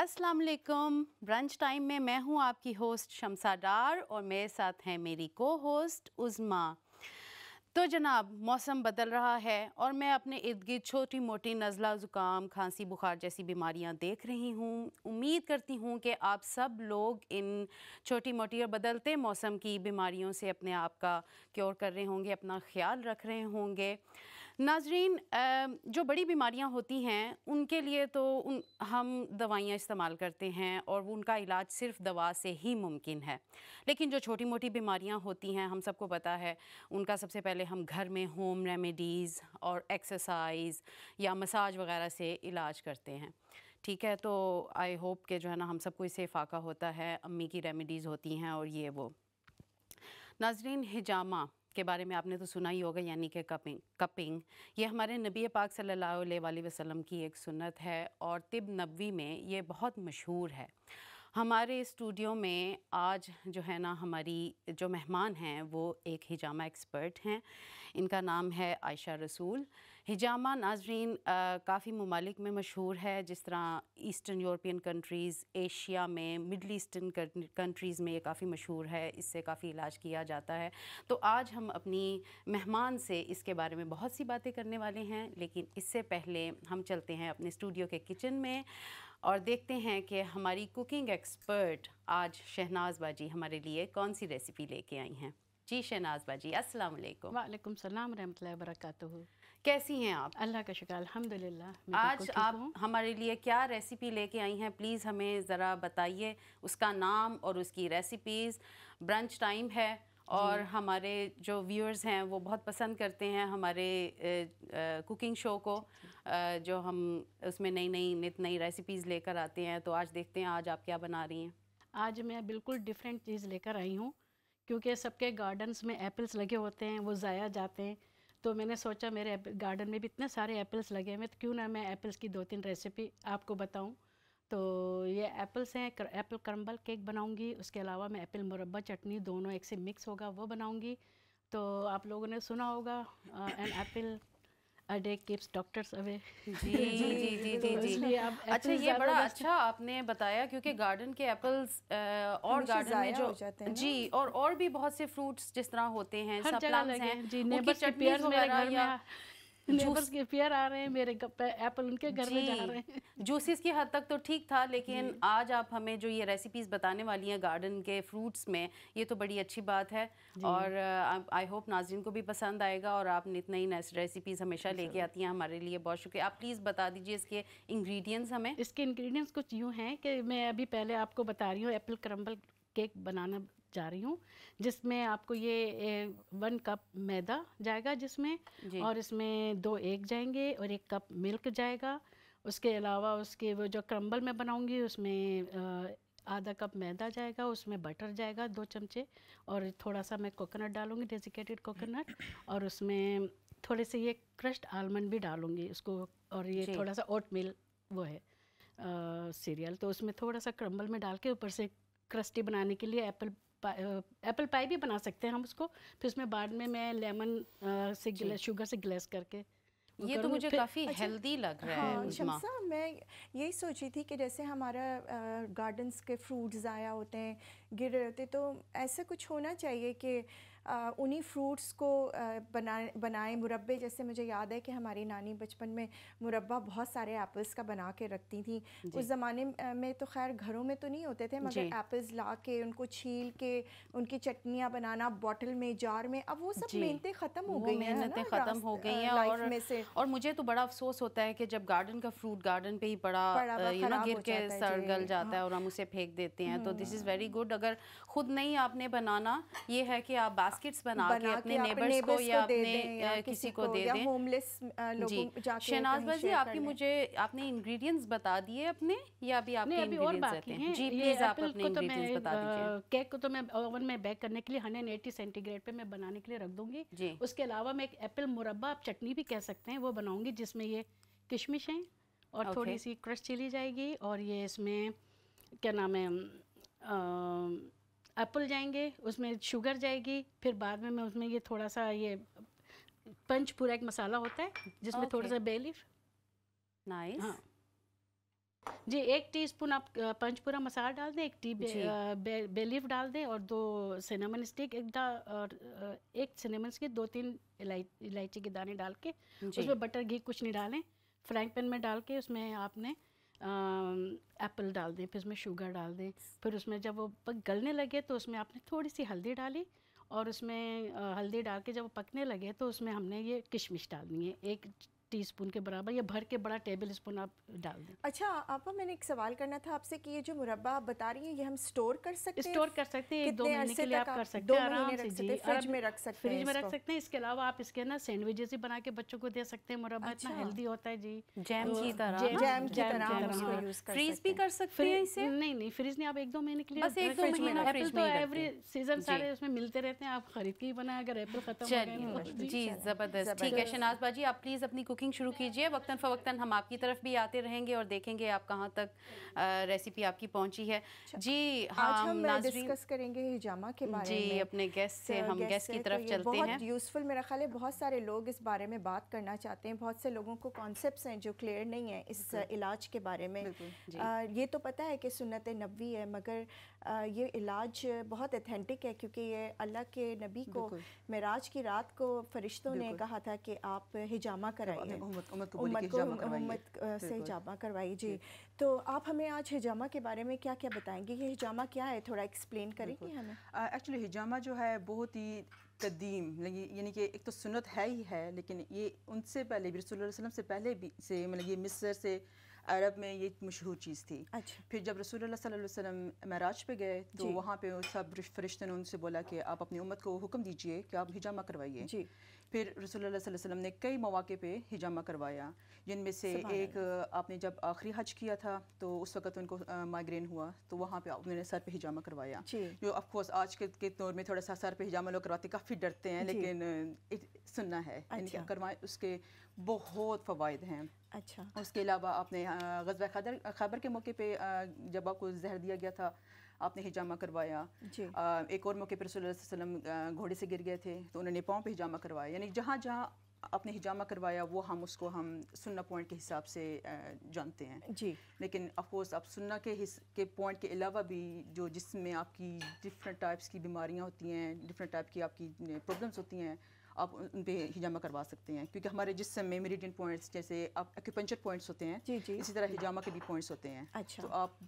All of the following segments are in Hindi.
अस्सलाम वालेकुम ब्रंच टाइम में मैं हूँ आपकी होस्ट शमसा डार और मेरे साथ हैं मेरी को होस्ट उज़मा तो जनाब मौसम बदल रहा है और मैं अपने इर्द गिर्द छोटी मोटी नज़ला ज़ुकाम खांसी बुखार जैसी बीमारियां देख रही हूँ उम्मीद करती हूँ कि आप सब लोग इन छोटी मोटी और बदलते मौसम की बीमारियों से अपने आप का क्योर कर रहे होंगे अपना ख्याल रख रहे होंगे नाजरीन जो बड़ी बीमारियां होती हैं उनके लिए तो उन हम दवाइयां इस्तेमाल करते हैं और उनका इलाज सिर्फ दवा से ही मुमकिन है लेकिन जो छोटी मोटी बीमारियां होती हैं हम सबको पता है उनका सबसे पहले हम घर में होम रेमेडीज़ और एक्सरसाइज या मसाज वगैरह से इलाज करते हैं ठीक है तो आई होप के जो है ना हम सबको इसे फ़ाका होता है अम्मी की रेमेडीज़ होती हैं और ये वो नाजरीन हिजामा के बारे में आपने तो सुना ही होगा यानी कि कपिंग कपिंग ये हमारे नबी पाक सल्लल्लाहु अलैहि वसल्लम की एक सुन्नत है और तिब नबी में ये बहुत मशहूर है हमारे स्टूडियो में आज जो है ना हमारी जो मेहमान हैं वो एक हिजामा एक्सपर्ट हैं इनका नाम है आयशा रसूल हिजामा नाजरीन काफ़ी ममालिक में मशहूर है जिस तरह ईस्टर्न यूरोपियन कंट्रीज़ एशिया में मिडल ईस्टर्न कंट्रीज़ में ये काफ़ी मशहूर है इससे काफ़ी इलाज किया जाता है तो आज हम अपनी मेहमान से इसके बारे में बहुत सी बातें करने वाले हैं लेकिन इससे पहले हम चलते हैं अपने स्टूडियो के किचन में और देखते हैं कि हमारी कुकिंग एक्सपर्ट आज शहनाज बाजी हमारे लिए कौन सी रेसिपी लेके आई हैं जी शहनाज बाजी अस्सलाम वालेकुम वालेकुम सलाम रहमतुल्लाहि वबरकातुहू कैसी हैं आप अल्लाह का शुक्र अल्हम्दुलिल्लाह आज आप हमारे लिए क्या रेसिपी लेके आई हैं प्लीज़ हमें ज़रा बताइए उसका नाम और उसकी रेसिपीज़ ब्रंच टाइम है और हमारे जो व्यूअर्स हैं वो बहुत पसंद करते हैं हमारे कुकिंग शो को आ, जो हम उसमें नई नई नित नई रेसिपीज़ लेकर आते हैं तो आज देखते हैं आज आप क्या बना रही हैं आज मैं बिल्कुल डिफरेंट चीज़ लेकर आई हूँ क्योंकि सबके गार्डन्स में एप्पल्स लगे होते हैं वो ज़ाया जाते हैं तो मैंने सोचा मेरे गार्डन में भी इतने सारे एप्पल्स लगे हुए तो क्यों ना मैं एप्पल्स की दो तीन रेसिपी आपको बताऊँ तो ये एप्पल से कर, एप्पल क्रम्बल केक बनाऊंगी उसके अलावा मैं एप्पल मुरब्बा चटनी दोनों एक से मिक्स होगा वो बनाऊंगी तो आप लोगों ने सुना होगा एन एप्पल डॉक्टर्स अवे जी जी जी जी जी तो जी। आप अच्छा ये बड़ा अच्छा आपने बताया क्योंकि गार्डन के एप्पल्स और गार्डन में जो जी और और भी बहुत से फ्रूट्स जिस तरह होते हैं सब प्लांट्स हैं जी नेबर चटनी वगैरह लेबर्स के फेयर आ रहे हैं मेरे एप्पल उनके घर में जा रहे हैं जूसेस की हद तक तो ठीक था लेकिन आज आप हमें जो ये रेसिपीज़ बताने वाली हैं गार्डन के फ्रूट्स में ये तो बड़ी अच्छी बात है और आई होप नाजरन को भी पसंद आएगा और आप नित नई रेसिपीज़ हमेशा लेके आती हैं हमारे लिए बहुत शुक्रिया आप प्लीज़ बता दीजिए इसके इंग्रेडिएंट्स हमें इसके इंग्रेडिएंट्स कुछ यूँ हैं कि मैं अभी पहले आपको बता रही हूँ एप्पल क्रम्बल केक बनाना जा रही हूँ जिसमें आपको ये वन कप मैदा जाएगा जिसमें और इसमें दो एग जाएंगे और एक कप मिल्क जाएगा उसके अलावा उसके वो जो क्रम्बल मैं बनाऊँगी उसमें आधा कप मैदा जाएगा उसमें बटर जाएगा दो चमचे और थोड़ा सा मैं कोकोनट डालूँगी डेजिकेटेड कोकोनट और उसमें थोड़े से ये क्रश्ड आलमंड भी डालूँगी उसको और ये थोड़ा सा ओट मिल वो है सीरियल तो उसमें थोड़ा सा क्रम्बल में डाल के ऊपर से क्रस्टी बनाने के लिए एप्पल एप्पल पाई भी बना सकते हैं हम उसको फिर उसमें बाद में मैं लेमन से गिला, शुगर से ग्लेस करके ये तो मुझे काफ़ी हेल्दी अच्छा, लग रहा हाँ, है शमसा मैं यही सोची थी कि जैसे हमारा गार्डन्स के फ्रूट आया होते हैं गिर रहे होते तो ऐसा कुछ होना चाहिए कि उन्हीं फ्रूट्स को बनाए बनाए मुरबे जैसे मुझे याद है कि हमारी नानी बचपन में मुरबा बहुत सारे एप्पल्स का बना के रखती थी उस ज़माने में तो खैर घरों में तो नहीं होते थे मगर एप्पल्स ला के उनको छील के उनकी चटनियाँ बनाना बॉटल में जार में अब वो सब मेहनतें ख़त्म हो गई मेहनतें ख़त्म हो गई हैं और में से और मुझे तो बड़ा अफसोस होता है कि जब गार्डन का फ्रूट गार्डन पे ही बड़ा गिर के सर गल जाता है हाँ। और हम उसे फेंक देते हैं तो दिस इज़ वेरी गुड अगर खुद नहीं आपने बनाना ये है कि आप बास्केट्स बना, के अपने नेबर्स को या अपने किसी को दे दें होमलेस लोगों शहनाज बाजी आपकी मुझे आपने इंग्रेडिएंट्स बता दिए अपने या अभी आपके अभी और बाकी हैं जी प्लीज आप अपने इंग्रेडिएंट्स तो बता दीजिए केक को तो मैं ओवन में बेक करने के लिए 180 सेंटीग्रेड पे मैं बनाने के लिए रख दूंगी उसके अलावा मैं एक एप्पल मुरब्बा आप चटनी भी कह सकते हैं वो बनाऊंगी जिसमें ये किशमिश है और थोड़ी सी क्रश चली जाएगी और ये इसमें क्या नाम है एप्पल जाएंगे उसमें शुगर जाएगी फिर बाद में मैं उसमें ये थोड़ा सा ये पंच पूरा एक मसाला होता है जिसमें okay. थोड़ा सा बेलीफ नाइस nice. हाँ जी एक टीस्पून आप पूरा मसाला डाल दें एक टी बे, बे, बेलीफ डाल दें और दो सिनेमन स्टिक एक डाल और एक सिनेमन स्टिक दो तीन इलायची के दाने डाल के उसमें बटर घी कुछ नहीं डालें फ्राइंग पैन में डाल के उसमें आपने एप्पल डाल दें फिर उसमें शुगर डाल दें फिर उसमें जब वो गलने लगे तो उसमें आपने थोड़ी सी हल्दी डाली और उसमें हल्दी डाल के जब पकने लगे तो उसमें हमने ये किशमिश डालनी है एक टीस्पून के बराबर या भर के बड़ा टेबल स्पून आप डाल दें अच्छा आपा मैंने एक सवाल करना था आपसे कि ये जो मुरब्बा आप बता रही हैं ये हम स्टोर कर सकते हैं स्टोर कर सकते हैं दो महीने के लिए आप कर सकते हैं आराम से जी फ्रिज में रख सकते हैं फ्रिज में रख सकते हैं इसके अलावा आप इसके ना सैंडविचेस ही बना के बच्चों को दे सकते हैं मुरब्बा इतना हेल्दी अच्छा। होता है जी जैम तो की तरह जैम की तरह फ्रीज भी कर सकते हैं इसे नहीं नहीं फ्रिज नहीं आप एक दो महीने के लिए बस एक दो महीना फ्रिज तो में एवरी सीजन सारे उसमें मिलते रहते हैं आप खरीद के ही बनाए अगर एप्पल खत्म हो गए तो। जी जबरदस्त ठीक है शनाज बाजी आप प्लीज अपनी कुकिंग शुरू कीजिए वक्ता फ़वक्ता हम आपकी तरफ भी आते रहेंगे और देखेंगे आप कहाँ तक रेसिपी आपकी पहुँची है अच्छा, जी हाँ आज हम डिस्कस करेंगे हिजामा के बारे जी, में जी अपने गेस्ट से हम गेस्ट की तो तरफ तो चलते बहुत हैं बहुत यूज़फुल मेरा ख्याल है बहुत सारे लोग इस बारे में बात करना चाहते हैं बहुत से लोगों को कॉन्सेप्ट हैं जो क्लियर नहीं है इस इलाज के बारे में ये तो पता है कि सुनत नबी है मगर ये इलाज बहुत अथेंटिक है क्योंकि ये अल्लाह के नबी को मराज की रात को फरिश्तों ने कहा था कि आप हिजामा कराइए उम्मत से हिजामा करवाइए जी तो आप हमें आज हिजामा के बारे में क्या क्या बताएंगे ये हिजामा क्या है थोड़ा एक्सप्लेन करेंगे हमें एक्चुअली हिजामा जो है बहुत ही कदीम यानी कि एक तो सुनत है ही है लेकिन ये उनसे पहले भी रसोल वसलम से पहले भी से मतलब ये मिस्र से अरब में ये मशहूर चीज़ थी अच्छा। फिर जब रसूल वसल्लम महराज पे गए तो वहाँ पे सब फरिश्ते ने उनसे बोला कि आप अपनी उम्मत को हुक्म दीजिए कि आप हिजामा करवाइए फिर रसूल ने कई मौाक़े पर हिजामा करवाया जिनमें से एक आपने जब आखिरी हज किया था तो उस वक्त उनको माइग्रेन हुआ तो वहाँ पर उन्होंने सर पर हिजामा करवाया जो अफकोर्स आज के दौर में थोड़ा सा सर पर हिजामा लोग करवाते काफ़ी डरते हैं लेकिन सुनना है अच्छा। करवाए उसके बहुत फ़वाद हैं अच्छा उसके अलावा आपने गजबा खदर खैबर के मौके पे जब आपको जहर दिया गया था आपने हिजामा करवाया एक और मौके पर सल्लम घोड़े से गिर गए थे तो उन्होंने पाँव पे हिजामा करवाया यानी जहाँ जहाँ आपने हिजामा करवाया वो हम उसको हम सुन्ना पॉइंट के हिसाब से जानते हैं जी लेकिन अफकोर्स आप सुन्ना के हिस के पॉइंट के अलावा भी जो जिसमें आपकी डिफरेंट टाइप्स की बीमारियाँ होती हैं डिफरेंट टाइप की आपकी प्रॉब्लम्स होती हैं आप उन पर हिजामा करवा सकते हैं क्योंकि हमारे जिसम में मेरिडियन पॉइंट्स जैसे आप एक्यूपेंचर पॉइंट्स होते हैं जी जी इसी तरह हिजामा के भी पॉइंट्स होते हैं अच्छा तो आप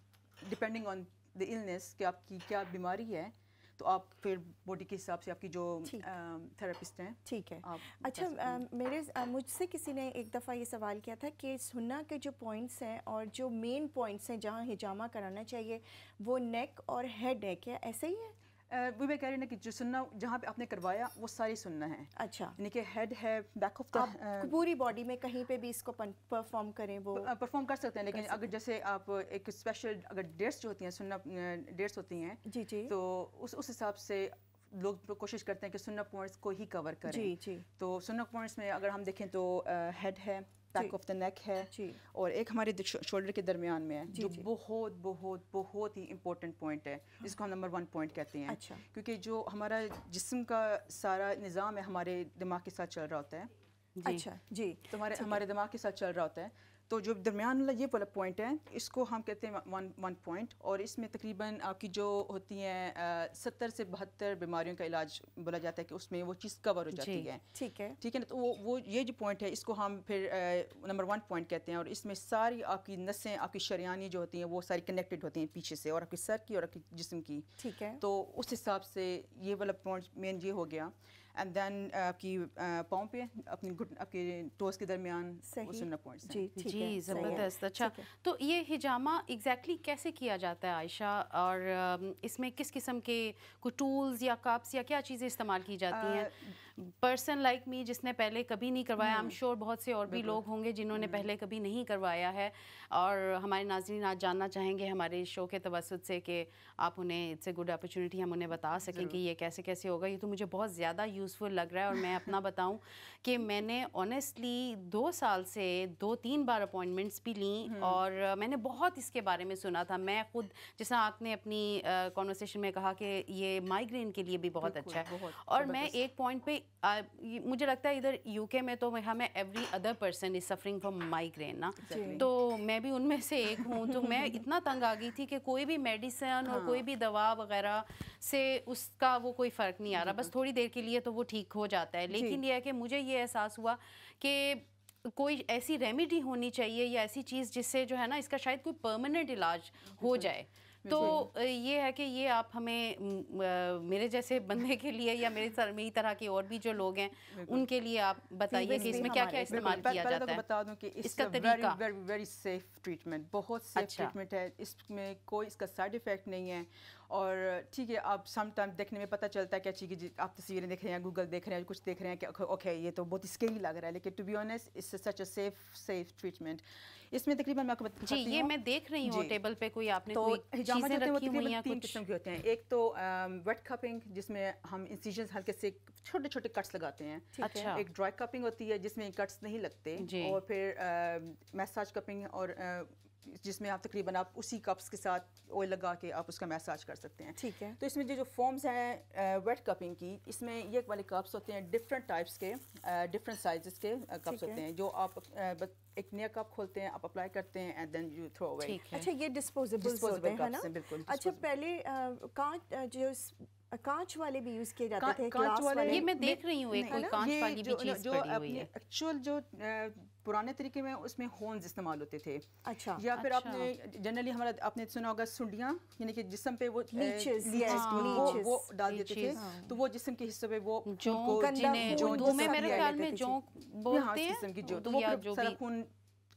डिपेंडिंग ऑन द इलनेस कि आपकी क्या बीमारी है तो आप फिर बॉडी के हिसाब से आपकी जो थेरेपिस्ट हैं ठीक है अच्छा मेरे मुझसे किसी ने एक दफ़ा ये सवाल किया था कि सुन्ना के जो पॉइंट्स हैं और जो मेन पॉइंट्स हैं जहाँ हिजामा कराना चाहिए वो नेक और हेड है क्या ऐसे ही है वो मैं कह रही ना कि जो सुनना जहाँ पे आपने करवाया वो सारी सुनना है अच्छा यानी कि हेड है बैक ऑफ द पूरी बॉडी में कहीं पे भी इसको परफॉर्म करें वो परफॉर्म कर सकते हैं लेकिन अगर जैसे आप एक स्पेशल अगर डेट्स जो होती हैं सुनना डेट्स होती हैं जी जी तो उस उस हिसाब से लोग कोशिश करते हैं कि सुनना पॉइंट्स को ही कवर करें जी जी तो सुनना पॉइंट्स में अगर हम देखें तो हेड है बैक ऑफ द नेक है और एक हमारे शोल्डर के दरमियान में है जो बहुत बहुत बहुत ही इंपॉर्टेंट पॉइंट है जिसको हाँ। हम नंबर वन पॉइंट कहते हैं अच्छा। क्योंकि जो हमारा जिसम का सारा निज़ाम है हमारे दिमाग के साथ चल रहा होता है जी। अच्छा जी तो हमारे हमारे दिमाग के साथ चल रहा होता है तो जो दरमियान वाला ये वाला पॉइंट है इसको हम कहते हैं वन वन पॉइंट और इसमें तकरीबन आपकी जो होती हैं सत्तर से बहत्तर बीमारियों का इलाज बोला जाता है कि उसमें वो चीज़ कवर हो जाती है ठीक है ठीक है ना तो वो वो ये जो पॉइंट है इसको हम फिर नंबर वन पॉइंट कहते हैं और इसमें सारी आपकी नसें आपकी शरियानी जो होती हैं वो सारी कनेक्टेड होती हैं पीछे से और आपके सर की और आपकी जिसम की ठीक है तो उस हिसाब से ये वाला पॉइंट मेन ये हो गया एंड देन uh, आपकी uh, पाँव पे अपनी घुट आपके टोस के दरमियान जी ज़बरदस्त अच्छा तो ये हिजामा एग्जैक्टली exactly कैसे किया जाता है आयशा और इसमें किस किस्म के कुछ टूल्स या कप्स या क्या चीज़ें इस्तेमाल की जाती हैं पर्सन लाइक मी जिसने पहले कभी नहीं करवाया आई एम श्योर बहुत से और भी लोग होंगे जिन्होंने hmm. पहले कभी नहीं करवाया है और हमारे नाजरीन आज जानना चाहेंगे हमारे शो के तवसत से कि आप उन्हें इट्स ए गुड अपॉर्चुनिटी हम उन्हें बता सकें कि ये कैसे कैसे होगा ये तो मुझे बहुत ज़्यादा यूज़फुल लग रहा है और मैं अपना बताऊँ कि मैंने ऑनेस्टली दो साल से दो तीन बार अपॉइंटमेंट्स भी ली hmm. और मैंने बहुत इसके बारे में सुना था मैं खुद जैसा आपने अपनी कॉन्वर्सेशन में कहा कि ये माइग्रेन के लिए भी बहुत अच्छा है और मैं एक पॉइंट पर आ, मुझे लगता है इधर यूके में तो हमें every other person is suffering from migraine ना तो मैं भी उनमें से एक हूँ तो मैं इतना तंग आ गई थी कि कोई भी मेडिसिन हाँ। और कोई हाँ। भी दवा वगैरह से उसका वो कोई फ़र्क नहीं आ रहा बस थोड़ी देर के लिए तो वो ठीक हो जाता है लेकिन यह है कि मुझे ये एहसास हुआ कि कोई ऐसी रेमेडी होनी चाहिए या ऐसी चीज़ जिससे जो है ना इसका शायद कोई परमानेंट इलाज हो जाए तो ये है कि ये आप हमें मेरे जैसे बंदे के लिए या मेरे सर मेरी तरह के और भी जो लोग हैं उनके लिए आप बताइए कि इसमें क्या क्या इस्तेमाल किया जाता तो है बता दूं कि इसका तरीका वेरी वेरी सेफ ट्रीटमेंट बहुत सेफ ट्रीटमेंट अच्छा। है इसमें कोई इसका साइड इफेक्ट नहीं है और ठीक है आप सम देखने में पता चलता है कि अच्छी आप तस्वीरें देख रहे हैं गूगल देख रहे हैं कुछ देख रहे हैं कि ओके ये तो बहुत स्केरी लग रहा है लेकिन to be honest it's such a safe safe treatment इसमें तकरीबन मैं आपको जी ये मैं देख रही हूँ टेबल पे कोई आपने तो हिजामा तीन किस्म के होते हैं एक तो वेट um, कपिंग जिसमें हम इंसिजन हल्के से छोटे छोटे कट्स लगाते हैं अच्छा एक ड्राई कपिंग होती है जिसमें कट्स नहीं लगते और फिर मैसाज um, कपिंग और uh, जिसमें आप तकरीबन आप उसी कप्स के साथ ऑयल लगा के आप उसका मैसाज कर सकते हैं ठीक है तो इसमें जो जो फॉर्म्स हैं वेट कपिंग की इसमें ये वाले कप्स होते हैं डिफरेंट टाइप्स के डिफरेंट साइज़ के कप्स होते हैं जो आप आ, एक नया कप खोलते हैं आप अप्लाई करते हैं and then you throw away अच्छा ये डिस्पोजेबल होते हैं ना बिल्कुल अच्छा पहले कांच जो कांच वाले भी यूज किए जाते थे कांच वाले ये मैं देख रही हूं एक कांच वाली भी चीज पड़ी हुई है एक्चुअल जो पुराने तरीके में उसमें होन्स इस्तेमाल होते थे अच्छा या फिर अच्छा। आपने जनरली हमारा आपने सुना होगा सुंडियाँ यानी कि जिसम पे वो लीचेस, हाँ, वो, वो डाल देते थे हाँ। तो वो जिसम के हिस्से पे वो खून हाँ,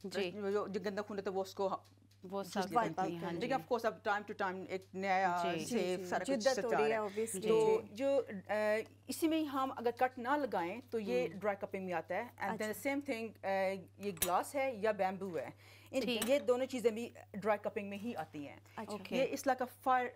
जो गंदा खून होता है वो उसको वो सब लेकिन ऑफ कोर्स अब टाइम टू टाइम एक नया सेफ सारा कुछ तो जो इसी में हम अगर कट ना लगाएं तो ये ड्राई कपिंग में आता है एंड देन सेम थिंग ये ग्लास है या बैम्बू है ये दोनों चीज़ें भी ड्राई कपिंग में ही आती हैं अच्छा। okay. ये इस का फायर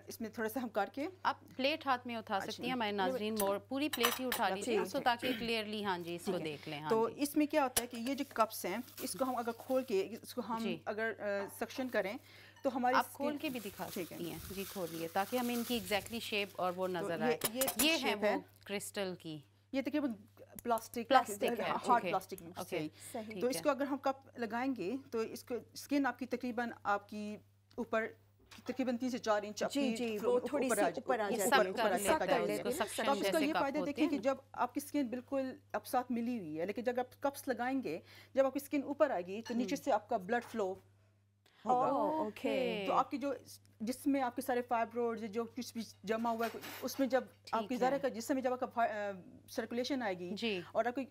uh, इसमें थोड़ा सा हम करके आप प्लेट हाथ में उठा अच्छा। सकती हैं हमारे नाजरीन अच्छा। पूरी प्लेट ही उठा लीजिए सो ताकि क्लियरली हाँ जी इसको देख लें हाँ तो इसमें क्या होता है कि ये जो कप्स हैं इसको हम अगर खोल के इसको हम अगर सक्शन uh, करें तो हमारे आप खोल के भी दिखा सकती हैं जी खोल लिए ताकि हमें इनकी एग्जैक्टली शेप और वो तो नजर आए ये, ये है वो क्रिस्टल की ये तकरीबन प्लास्टिक प्लास्टिक हार्ड प्लास्टिक में सही तो इसको अगर हम कप लगाएंगे तो इसको स्किन आपकी तकरीबन आपकी ऊपर तकरीबन तीन से चार इंच जी जी वो थोड़ी सी ऊपर आ जाए ऊपर तो ये फायदा देखें कि जब आपकी स्किन बिल्कुल अब साथ मिली हुई है लेकिन जब आप कप्स लगाएंगे जब आपकी स्किन ऊपर आएगी तो हम्म। नीचे से आपका ब्लड फ्लो ओके तो आपकी जो जिसमें आपके सारे फाइब्रोड जो कुछ भी जमा हुआ है उसमें जब आपकी ज़रा का जिसमें जब आपका सर्कुलेशन आएगी और आपकी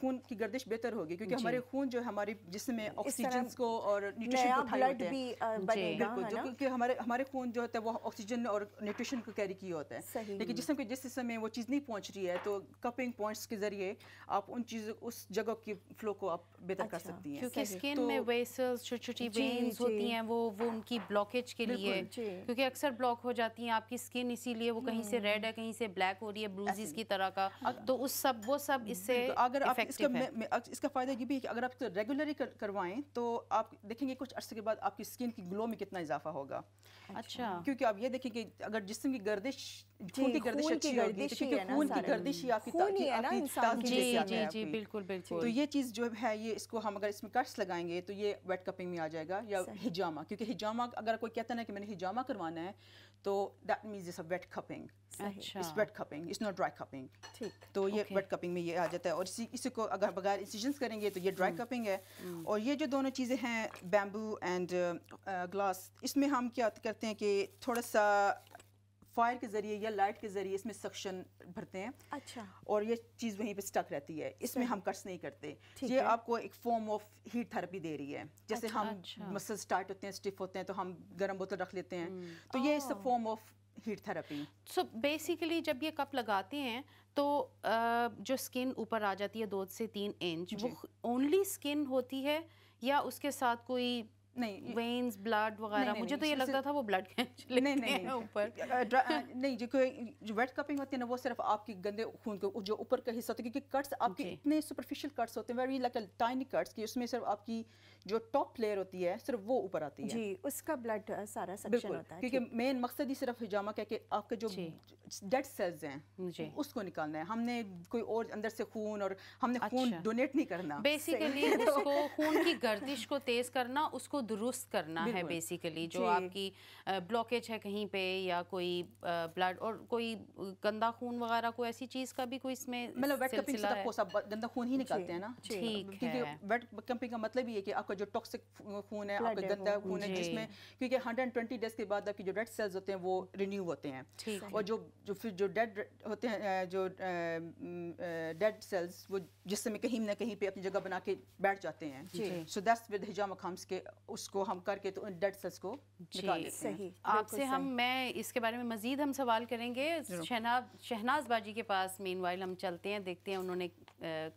खून की गर्दिश बेहतर होगी क्योंकि हमारे खून जो हमारे जिसमें ऑक्सीजन को और न्यूट्रिशन को ब्लड भी बिल्कुल जो क्योंकि हमारे हमारे खून जो होता है वो ऑक्सीजन और न्यूट्रिशन को कैरी किया होता है लेकिन जिसम के जिस हिस्से में वो चीज़ नहीं पहुँच रही है तो कपिंग पॉइंट्स के जरिए आप उन चीज़ उस जगह की फ्लो को आप बेहतर कर अच्छा, सकती हैं क्योंकि स्किन तो में छोटी छोटी होती हैं वो वो उनकी ब्लॉकेज के लिए क्योंकि अक्सर ब्लॉक हो जाती हैं आपकी स्किन इसीलिए वो कहीं से रेड हम्म। है कहीं से ब्लैक हो रही है ब्रूजेस की तरह का तो उस सब वो सब इससे अगर आप इसका इसका फ़ायदा ये भी है कि अगर आप तो रेगुलरली कर, करवाएं तो आप देखेंगे कुछ अर्से के बाद आपकी स्किन की ग्लो में कितना इजाफा होगा अच्छा क्योंकि आप ये देखेंगे अगर जिसम की गर्दिश खून की गर्दिश अच्छी होगी गर्दिश तो ये चीज़ जो है ये इसको हम अगर इसमें कट्स लगाएंगे तो ये वेट कपिंग में आ जाएगा या हिजामा क्योंकि हिजामा अगर कोई कहता ना कि मैंने हिजामा करवाना है तो that means is a wet cupping it's wet cupping it's not dry cupping ठीक तो ये वेट कपिंग में ये आ जाता है और इसी इसी को अगर बगैर इंसिजन करेंगे तो ये ड्राई हम्म, कपिंग है हम्म। और ये जो दोनों चीज़ें हैं बैम्बू एंड ग्लास इसमें हम क्या करते हैं कि थोड़ा सा फायर के जरिए या लाइट के जरिए इसमें सक्शन भरते हैं अच्छा और ये चीज़ वहीं पे स्टक रहती है इसमें हम कट्स नहीं करते ये आपको एक फॉर्म ऑफ हीट थेरेपी दे रही है जैसे अच्छा, हम अच्छा। मसल स्टार्ट होते हैं स्टिफ होते हैं तो हम गर्म बोतल रख लेते हैं हम्म। तो ये इस form of heat therapy so basically जब ये कप लगाते हैं तो जो स्किन ऊपर आ जाती है दो से तीन इंच वो ओनली स्किन होती है या उसके साथ कोई नहीं वेन्स ब्लड वगैरह मुझे तो ये लगता था वो ब्लड नहीं नहीं नहीं ऊपर नहीं जो जो वेट कपिंग होती है ना वो सिर्फ आपके गंदे खून के जो ऊपर का हिस्सा होता है क्योंकि कट्स आपके इतने सुपरफिशियल कट्स होते हैं वेरी लाइक टाइनी कट्स की उसमें सिर्फ आपकी जो टॉप लेयर होती है सिर्फ वो ऊपर आती है जी उसका ब्लड सारा सेक्शन होता है क्योंकि मेन मकसद ही सिर्फ हिजामा का कि आपके जो डेड सेल्स हैं उसको निकालना है हमने कोई और अंदर से खून और हमने खून डोनेट अच्छा। नहीं करना बेसिकली तो उसको खून की गर्दिश को तेज करना उसको दुरुस्त करना है बेसिकली जो आपकी ब्लॉकेज है कहीं पे या कोई ब्लड और कोई गंदा खून वगैरह कोई ऐसी चीज़ का भी कोई इसमें मतलब वेट कैंपिंग से तो आपको सब गंदा खून ही निकालते हैं ना मतलब ठीक है वेट कैंपिंग का मतलब ये है कि आपका जो टॉक्सिक खून है आपका गंदा खून है जिसमें क्योंकि 120 डेज के बाद आपकी जो रेड सेल्स होते हैं वो रिन्यू होते हैं और जो जो फिर जो डेड होते हैं जो डेड सेल्स वो जिससे में कहीं ना कहीं पे अपनी जगह बना के बैठ जाते हैं सो दैट्स विद हिजामा खाम्स के उसको हम करके तो डेड सेल्स को निकाल देते सही आपसे हम मैं इसके बारे में मज़ीद हम सवाल करेंगे शहनाज शहनाज बाजी के पास मेन वाइल हम चलते हैं देखते हैं उन्होंने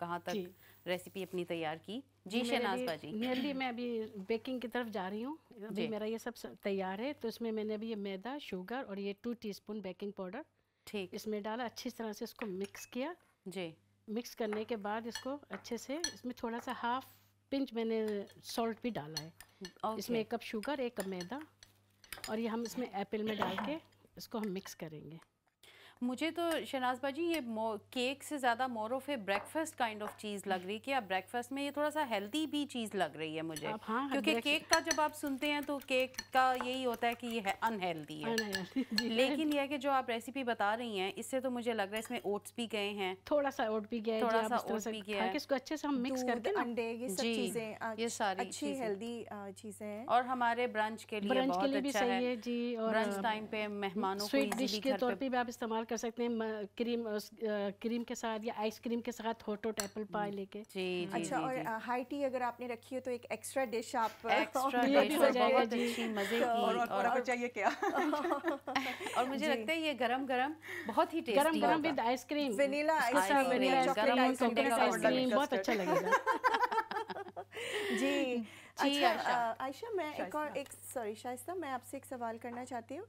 कहाँ तक रेसिपी अपनी तैयार की जी शहनाज बाजी नियरली मैं अभी बेकिंग की तरफ जा रही हूँ अभी मेरा ये सब तैयार है तो इसमें मैंने अभी ये मैदा शुगर और ये टू टीस्पून बेकिंग पाउडर ठीक इसमें डाला अच्छी तरह से इसको मिक्स किया जी मिक्स करने के बाद इसको अच्छे से इसमें थोड़ा सा हाफ पिंच मैंने सॉल्ट भी डाला है okay. इसमें एक कप शुगर एक कप मैदा और ये हम इसमें एप्पल में डाल के इसको हम मिक्स करेंगे मुझे तो शनाज भाजी ये केक से ज़्यादा more of a breakfast kind of चीज़ लग रही है कि आप ब्रेकफास्ट में ये थोड़ा सा हेल्दी भी चीज़ लग रही है मुझे हाँ, हाँ, क्योंकि केक का जब आप सुनते हैं तो केक का यही होता है कि ये है अनहेल्दी है लेकिन यह कि जो आप रेसिपी बता रही हैं इससे तो मुझे लग रहा है इसमें ओट्स भी गए हैं थोड़ा सा ओट भी गया थोड़ा सा ओट्स भी गया है इसको हाँ, अच्छे से हम मिक्स करके अंडे ये सब चीज़ें ये सारी अच्छी हेल्दी चीज़ें हैं और हमारे ब्रंच के लिए बहुत अच्छा है जी और ब्रंच टाइम पे मेहमानों को स्वीट डिश के तौर पे भी आप इस्तेमाल कर सकते हैं क्रीम क्रीम के साथ या आइसक्रीम के साथ होटो टेपल पाए लेके हाँ। अच्छा और हाई टी अगर आपने रखी हो तो एक एक्स्ट्रा डिश आप तो- और मुझे लगता है ये गरम गरम बहुत ही गरम गरम विद आइसक्रीम आइसक्रीम बहुत अच्छा लगेगा जी अच्छा आयशा मैं एक और एक सॉरी शाइस्ता मैं आपसे एक सवाल करना चाहती हूँ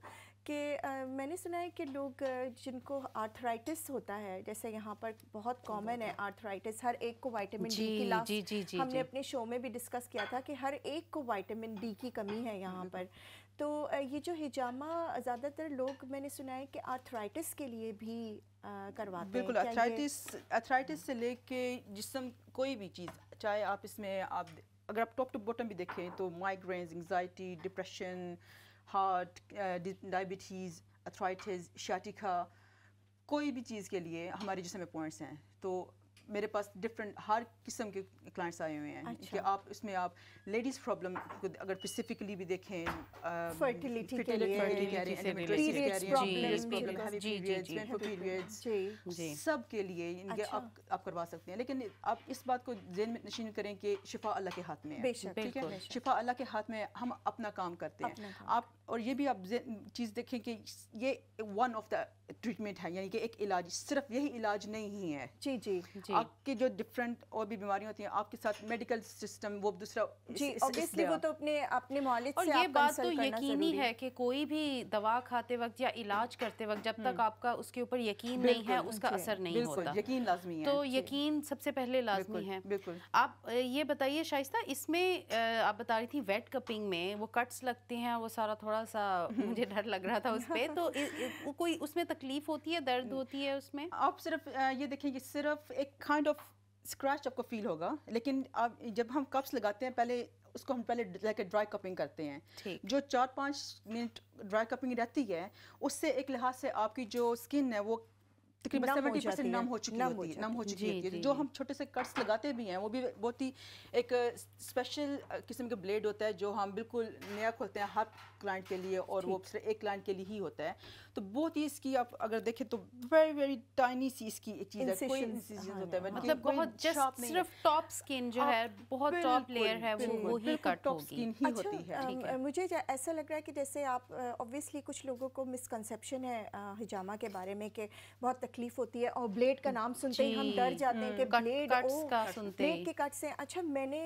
कि मैंने सुना है कि लोग जिनको आर्थराइटिस होता है जैसे यहाँ पर बहुत कॉमन है आर्थराइटिस हर एक को विटामिन डी की लास्ट जी, जी, जी, हमने जी. अपने शो में भी डिस्कस किया था कि हर एक को विटामिन डी की कमी है यहाँ पर तो ये जो हिजामा ज़्यादातर लोग मैंने सुना है कि आर्थराइटिस के लिए भी करवाते हैं बिल्कुल अथराइटिस अथराइटिस से लेके जिसम कोई भी चीज़ चाहे आप इसमें आप अगर आप टॉप टू बॉटम भी देखें तो migraine anxiety depression heart diabetes arthritis sciatica कोई भी चीज़ के लिए हमारे जिसमें पॉइंट्स हैं तो मेरे पास डिफरेंट हर किस्म के क्लाइंट्स आए हुए हैं अच्छा। कि आप इसमें आप लेडीज़ प्रॉब्लम को अगर स्पेसिफिकली भी देखें फर्टिलिटी um, के लिए सब के लिए इनके अच्छा। आप आप करवा सकते हैं लेकिन आप इस बात को जेन में नशीन करें कि शिफा अल्लाह के हाथ में है ठीक है शिफा अल्लाह के हाथ में हम अपना काम करते हैं आप और ये भी आप चीज़ देखें कि ये वन ऑफ द ट्रीटमेंट है यानी कि एक इलाज सिर्फ यही इलाज नहीं है जी जी, जी. आपकी जो डिफरेंट और भी बीमारियां होती हैं आपके साथ मेडिकल सिस्टम वो दूसरा जी वो तो अपने अपने और से ये बात तो यकीनी है कि कोई भी दवा खाते वक्त या इलाज हम्म। करते वक्त जब तक हम्म। आपका उसके ऊपर यकीन नहीं है उसका असर नहीं होता यकीन लाजमी है तो यकीन सबसे पहले लाजमी है बिल्कुल आप ये बताइए शाइस्ता इसमें आप बता रही थी वेट कपिंग में वो कट्स लगते हैं वो सारा थोड़ा थोड़ा सा मुझे डर लग रहा था उस पर तो इ, इ, कोई उसमें तकलीफ होती है दर्द होती है उसमें आप सिर्फ ये देखें कि सिर्फ एक काइंड ऑफ स्क्रैच आपको फील होगा लेकिन आप जब हम कप्स लगाते हैं पहले उसको हम पहले लाइक ड्राई कपिंग करते हैं जो चार पाँच मिनट ड्राई कपिंग रहती है उससे एक लिहाज से आपकी जो स्किन है वो नम हो चुकी है नम हो चुकी होती है जो हम छोटे से कट्स लगाते भी हैं वो भी बहुत ही एक स्पेशल किस्म का ब्लेड होता है जो हम बिल्कुल नया खोलते हैं हर क्लाइंट के लिए और वो सिर्फ एक क्लाइंट के लिए ही होता है तो बहुत ही इसकी आप अगर देखें तो वेरी वेरी टाइनी सी इसकी एक चीज है कोई इंसिजन हाँ होता है मतलब बहुत जस्ट सिर्फ टॉप स्किन जो है बहुत टॉप लेयर है वो वही कट होगी अच्छा, होती है मुझे ऐसा लग रहा है कि जैसे आप ऑब्वियसली कुछ लोगों को मिसकंसेप्शन है हिजामा के बारे में कि बहुत तकलीफ होती है और ब्लेड का नाम सुनते ही हम डर जाते हैं हम्म, कि ब्लेड का सुनते ब्लेड के कट से अच्छा मैंने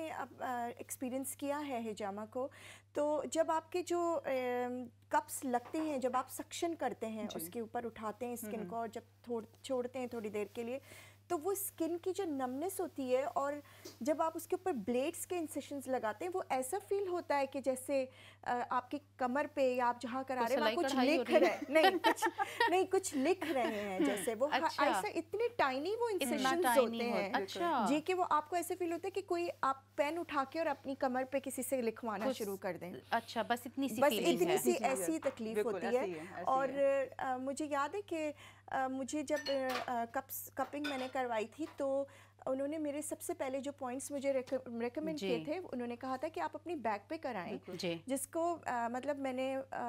एक्सपीरियंस किया है हिजामा को तो जब आपके जो कप्स लगते हैं जब आप सक्शन करते हैं उसके ऊपर उठाते हैं स्किन हम्म। को और जब थोड़ छोड़ते हैं थोड़ी देर के लिए तो वो स्किन की जो नमनेस होती है और जब आप उसके ऊपर ब्लेड्स के इंसेशंस लगाते हैं वो ऐसा फील होता है कि जैसे आपकी कमर पे या आप जहाँ करा रहे हैं कुछ लिख रहे हैं नहीं कुछ नहीं कुछ लिख रहे हैं जैसे वो हाँ, अच्छा। ऐसा इतने टाइनी वो इंसेशन होते हैं अच्छा। जी कि वो आपको ऐसे फील होता है कि कोई आप पेन उठा के और अपनी कमर पे किसी से लिखवाना शुरू कर दें अच्छा बस इतनी सी बस इतनी सी ऐसी तकलीफ होती है और मुझे याद है कि मुझे जब कप्स कपिंग मैंने करवाई थी तो उन्होंने मेरे सबसे पहले जो पॉइंट्स मुझे रेकमेंड किए थे उन्होंने कहा था कि आप अपनी बैक पे कराएं जिसको आ, मतलब मैंने आ,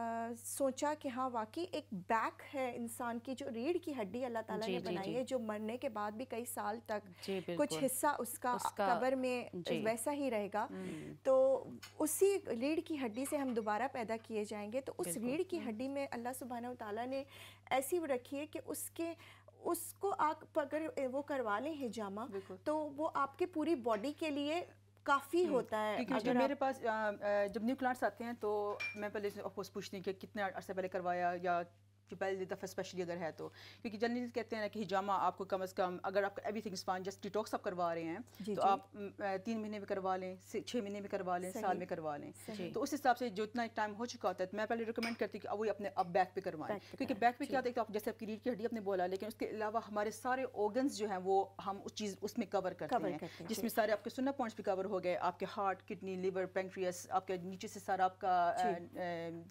सोचा कि हाँ वाकई एक बैक है इंसान की जो रीढ़ की हड्डी अल्लाह ताला ने बनाई है जो मरने के बाद भी कई साल तक कुछ हिस्सा उसका, उसका कबर में वैसा ही रहेगा हम्म। तो उसी रीढ़ की हड्डी से हम दोबारा पैदा किए जाएंगे तो उस रीढ़ की हम्म। हड्डी में अल्लाह सुबहाना तला ने ऐसी रखी है कि उसके उसको आप अगर वो करवा लें हिजामा तो वो आपके पूरी बॉडी के लिए काफ़ी हम्म, होता है क्योंकि मेरे पास जब न्यू क्लांट्स आते हैं तो मैं पहले पूछती हूँ कि कितने अरसे पहले करवाया या कि पहले दफ़ा स्पेशली अगर है तो क्योंकि जनरली कहते हैं ना कि हिजामा आपको कम अज़ कम अगर आप everything fine just detox आप करवा रहे हैं जी, तो जी. आप तीन महीने में करवा लें छः महीने में करवा लें साल में करवा लें तो उस हिसाब से जो इतना टाइम हो चुका होता है तो मैं पहले रिकमेंड करती हूँ कि वही अपने अब बैक पे करवाएं क्योंकि बैक पे क्या होता देखते आप जैसे आपकी रीढ़ की हड्डी अपने बोला लेकिन उसके अलावा हमारे सारे ऑर्गन्स जो हैं वो हम उस चीज़ उसमें कवर करते हैं जिसमें सारे आपके सुनना पॉइंट्स भी कवर हो गए आपके हार्ट किडनी लिवर पेंक्रियस आपके नीचे से सारा आपका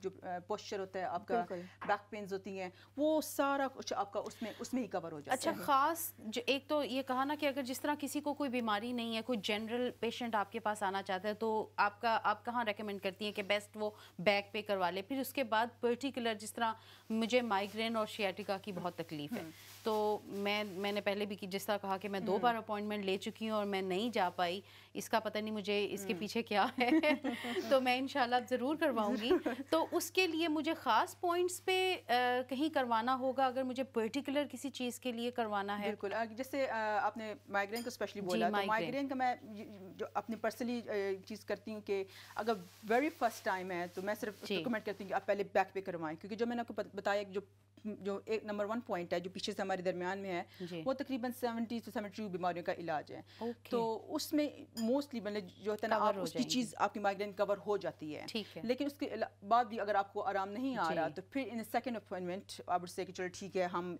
जो पोस्चर होता है आपका बैक पेन्स होती होती हैं वो सारा कुछ आपका उसमें उसमें ही कवर हो जाता अच्छा, है अच्छा ख़ास एक तो ये कहा ना कि अगर जिस तरह किसी को कोई बीमारी नहीं है कोई जनरल पेशेंट आपके पास आना चाहता है तो आपका आप कहाँ रेकमेंड करती हैं कि बेस्ट वो बैक पे करवा ले फिर उसके बाद पर्टिकुलर जिस तरह मुझे माइग्रेन और शियाटिका की बहुत तकलीफ़ है हम्म। तो मैं मैंने पहले भी जिस तरह कहा कि मैं दो हम्म। बार अपॉइंटमेंट ले चुकी हूँ और मैं नहीं जा पाई इसका पता नहीं मुझे इसके हम्म। पीछे क्या है तो मैं इनशाला ज़रूर करवाऊँगी तो उसके लिए मुझे ख़ास पॉइंट्स पे आ, कहीं करवाना होगा अगर मुझे पर्टिकुलर किसी चीज़ के लिए करवाना है बिल्कुल जैसे आपने माइग्रेन को स्पेशली बोला तो माइग्रेन का मैं जो अपनी पर्सनली चीज़ करती हूँ कि अगर वेरी फर्स्ट टाइम है तो मैं सिर्फ रिकमेंड करती हूँ कि आप पहले बैक पे करवाएं क्योंकि जो मैंने आपको बताया जो जो एक नंबर वन पॉइंट है जो पीछे से हमारे दरमियान में है वो तकरीबन सेवेंटी टू सेवेंटी टू बीमारियों का इलाज है तो उसमें मोस्टली मतलब जो है ना उसकी चीज़ आपकी माइग्रेन कवर हो जाती है लेकिन उसके बाद भी अगर आपको आराम नहीं आ रहा तो फिर इन सेकेंड अपॉइंटमेंट आप उससे कि चलो ठीक है हम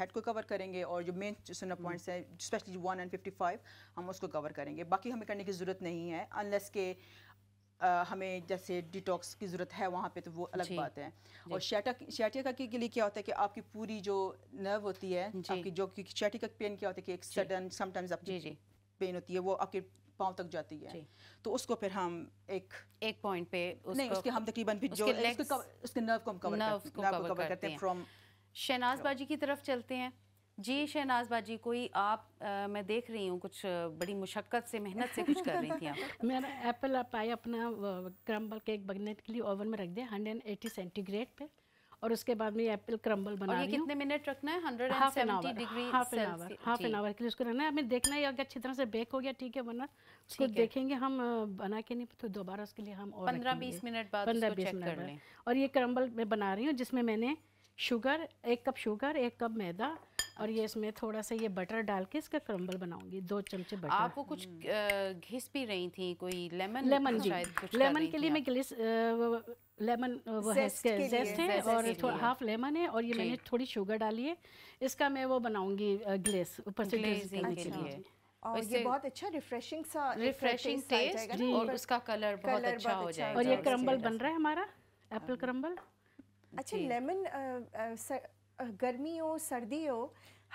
हेड को कवर करेंगे और जो मेन सुन अपॉइंट्स हैं specially one and fifty five हम उसको कवर करेंगे बाकी हमें करने की ज़रूरत नहीं है अनलेस के आ, हमें जैसे डिटॉक्स की ज़रूरत है वहाँ पे तो वो अलग बात है और शैटा शैटिका के लिए क्या होता है कि आपकी पूरी जो नर्व होती है आपकी जो क्योंकि शैटिका पेन क्या होता है कि एक सडन समटाइम्स आपकी पेन होती है वो आपके पाँव तक जाती है तो उसको फिर हम एक एक पॉइंट पे उसको, नहीं उसके हम तकरीबन भी जो उसके, उसके नर्व को हम कवर करते हैं फ्रॉम शहनाज बाजी की तरफ चलते हैं जी शहनाज बाजी कोई आप आ, मैं देख रही हूँ कुछ बड़ी मुशक्क़त से मेहनत से कुछ कर रही थी मेरा एप्पल आप पाए अपना क्रम्बल केक बनने के लिए ओवन में रख दिया हंड्रेड 180 सेंटीग्रेड पे और उसके बाद में एप्पल क्रम्बल बना और ये कितने मिनट रखना है hundred half an hour half an hour half an hour के लिए उसको रखना है हमें देखना है अगर अच्छी तरह से बेक हो गया ठीक है वरना उसको देखेंगे हम बना के नहीं तो दोबारा उसके लिए हम पंद्रह बीस मिनट बाद पंद्रह बीस मिनट और ये क्रम्बल मैं बना रही हूँ जिसमें मैंने शुगर एक कप शुगर एक कप मैदा और ये इसमें थोड़ा सा ये बटर डाल के इसका क्रम्बल बनाऊंगी दो चमचे बटर आप वो कुछ हम्म। घिस भी रही थी कोई लेमन लेमन जी लेमन के लिए मैं ग्लिस लेमन वो है जेस्ट है और थोड़ा हाफ लेमन है और ये मैंने थोड़ी शुगर डाली है इसका मैं वो बनाऊंगी ग्लेस ऊपर से ग्लेस करने के लिए और ये बहुत अच्छा रिफ्रेशिंग सा रिफ्रेशिंग टेस्ट और उसका कलर बहुत अच्छा हो अच्छा जाएगा और ये क्रम्बल बन रहा है हमारा एप्पल क्रम्बल um, अच्छा लेमन गर्मी हो सर्दी हो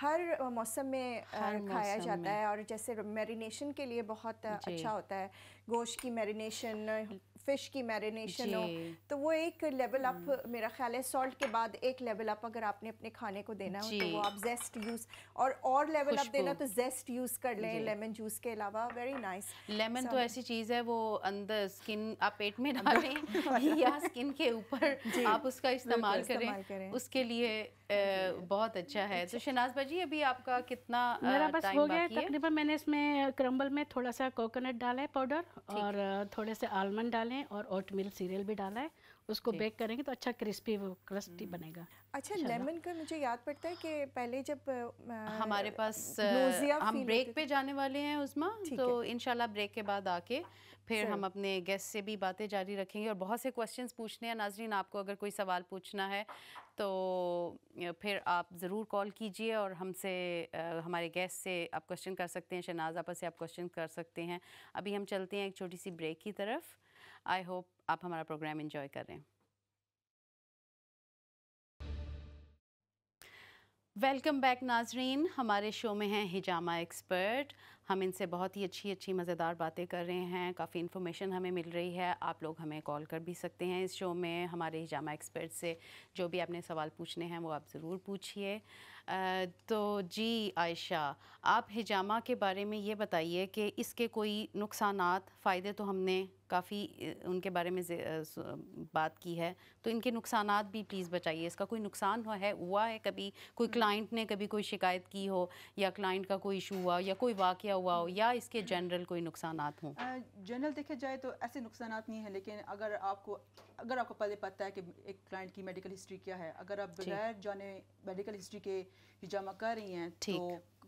हर मौसम में हर खाया जाता में। है और जैसे मैरिनेशन के लिए बहुत अच्छा होता है गोश्त की मैरिनेशन फ़िश की मैरिनेशन हो तो वो एक लेवल अप हम्म। मेरा ख्याल है सॉल्ट के बाद एक लेवल अप अगर आपने अपने खाने को देना हो तो वो आप जेस्ट यूज़ और और लेवल अप देना तो जेस्ट यूज़ कर लें लेमन जूस के अलावा वेरी नाइस लेमन तो ऐसी चीज़ है वो अंदर स्किन आप पेट में डालें या स्किन के ऊपर आप उसका इस्तेमाल करें उसके लिए बहुत अच्छा है तो अच्छा। शनाज भाजी अभी आपका कितना मेरा बस हो गया तकरीबन मैंने इसमें क्रम्बल में थोड़ा सा कोकोनट डाला है पाउडर और थोड़े से आलमंड डाले है और ओट मिल सीरियल भी डाला है उसको बेक करेंगे तो अच्छा क्रिस्पी वो क्रस्टी हम्म। बनेगा अच्छा लेमन का मुझे याद पड़ता है कि पहले जब आ, हमारे पास हम ब्रेक पे जाने वाले हैं उसमें तो इनशाला ब्रेक के बाद आके फिर हम अपने गेस्ट से भी बातें जारी रखेंगे और बहुत से क्वेश्चंस पूछने हैं नाजरीन आपको अगर कोई सवाल पूछना है तो फिर आप ज़रूर कॉल कीजिए और हमसे हमारे गेस्ट से आप क्वेश्चन कर सकते हैं शनाज आपस से आप क्वेश्चन कर सकते हैं अभी हम चलते हैं एक छोटी सी ब्रेक की तरफ आई होप आप हमारा प्रोग्राम इंजॉय कर रहे हैं वेलकम बैक नाजरीन हमारे शो में हैं हिजामा एक्सपर्ट हम इनसे बहुत ही अच्छी अच्छी मज़ेदार बातें कर रहे हैं काफ़ी इन्फॉर्मेशन हमें मिल रही है आप लोग हमें कॉल कर भी सकते हैं इस शो में हमारे हिजामा एक्सपर्ट से जो भी आपने सवाल पूछने हैं वो आप ज़रूर पूछिए तो जी आयशा आप हिजामा के बारे में ये बताइए कि इसके कोई नुकसान फ़ायदे तो हमने काफ़ी उनके बारे में बात की है तो इनके नुकसान भी प्लीज़ बचाइए इसका कोई नुकसान हुआ है हुआ है कभी कोई क्लाइंट ने कभी कोई शिकायत की हो या क्लाइंट का कोई इशू हुआ या कोई वाक़ हुआ हो या इसके जनरल कोई नुकसान हों जनरल देखा जाए तो ऐसे नुकसान नहीं है लेकिन अगर आपको अगर आपको पहले पता है कि एक क्लाइंट की मेडिकल हिस्ट्री क्या है अगर आप बगैर जाने मेडिकल हिस्ट्री के जमा कर रही हैं तो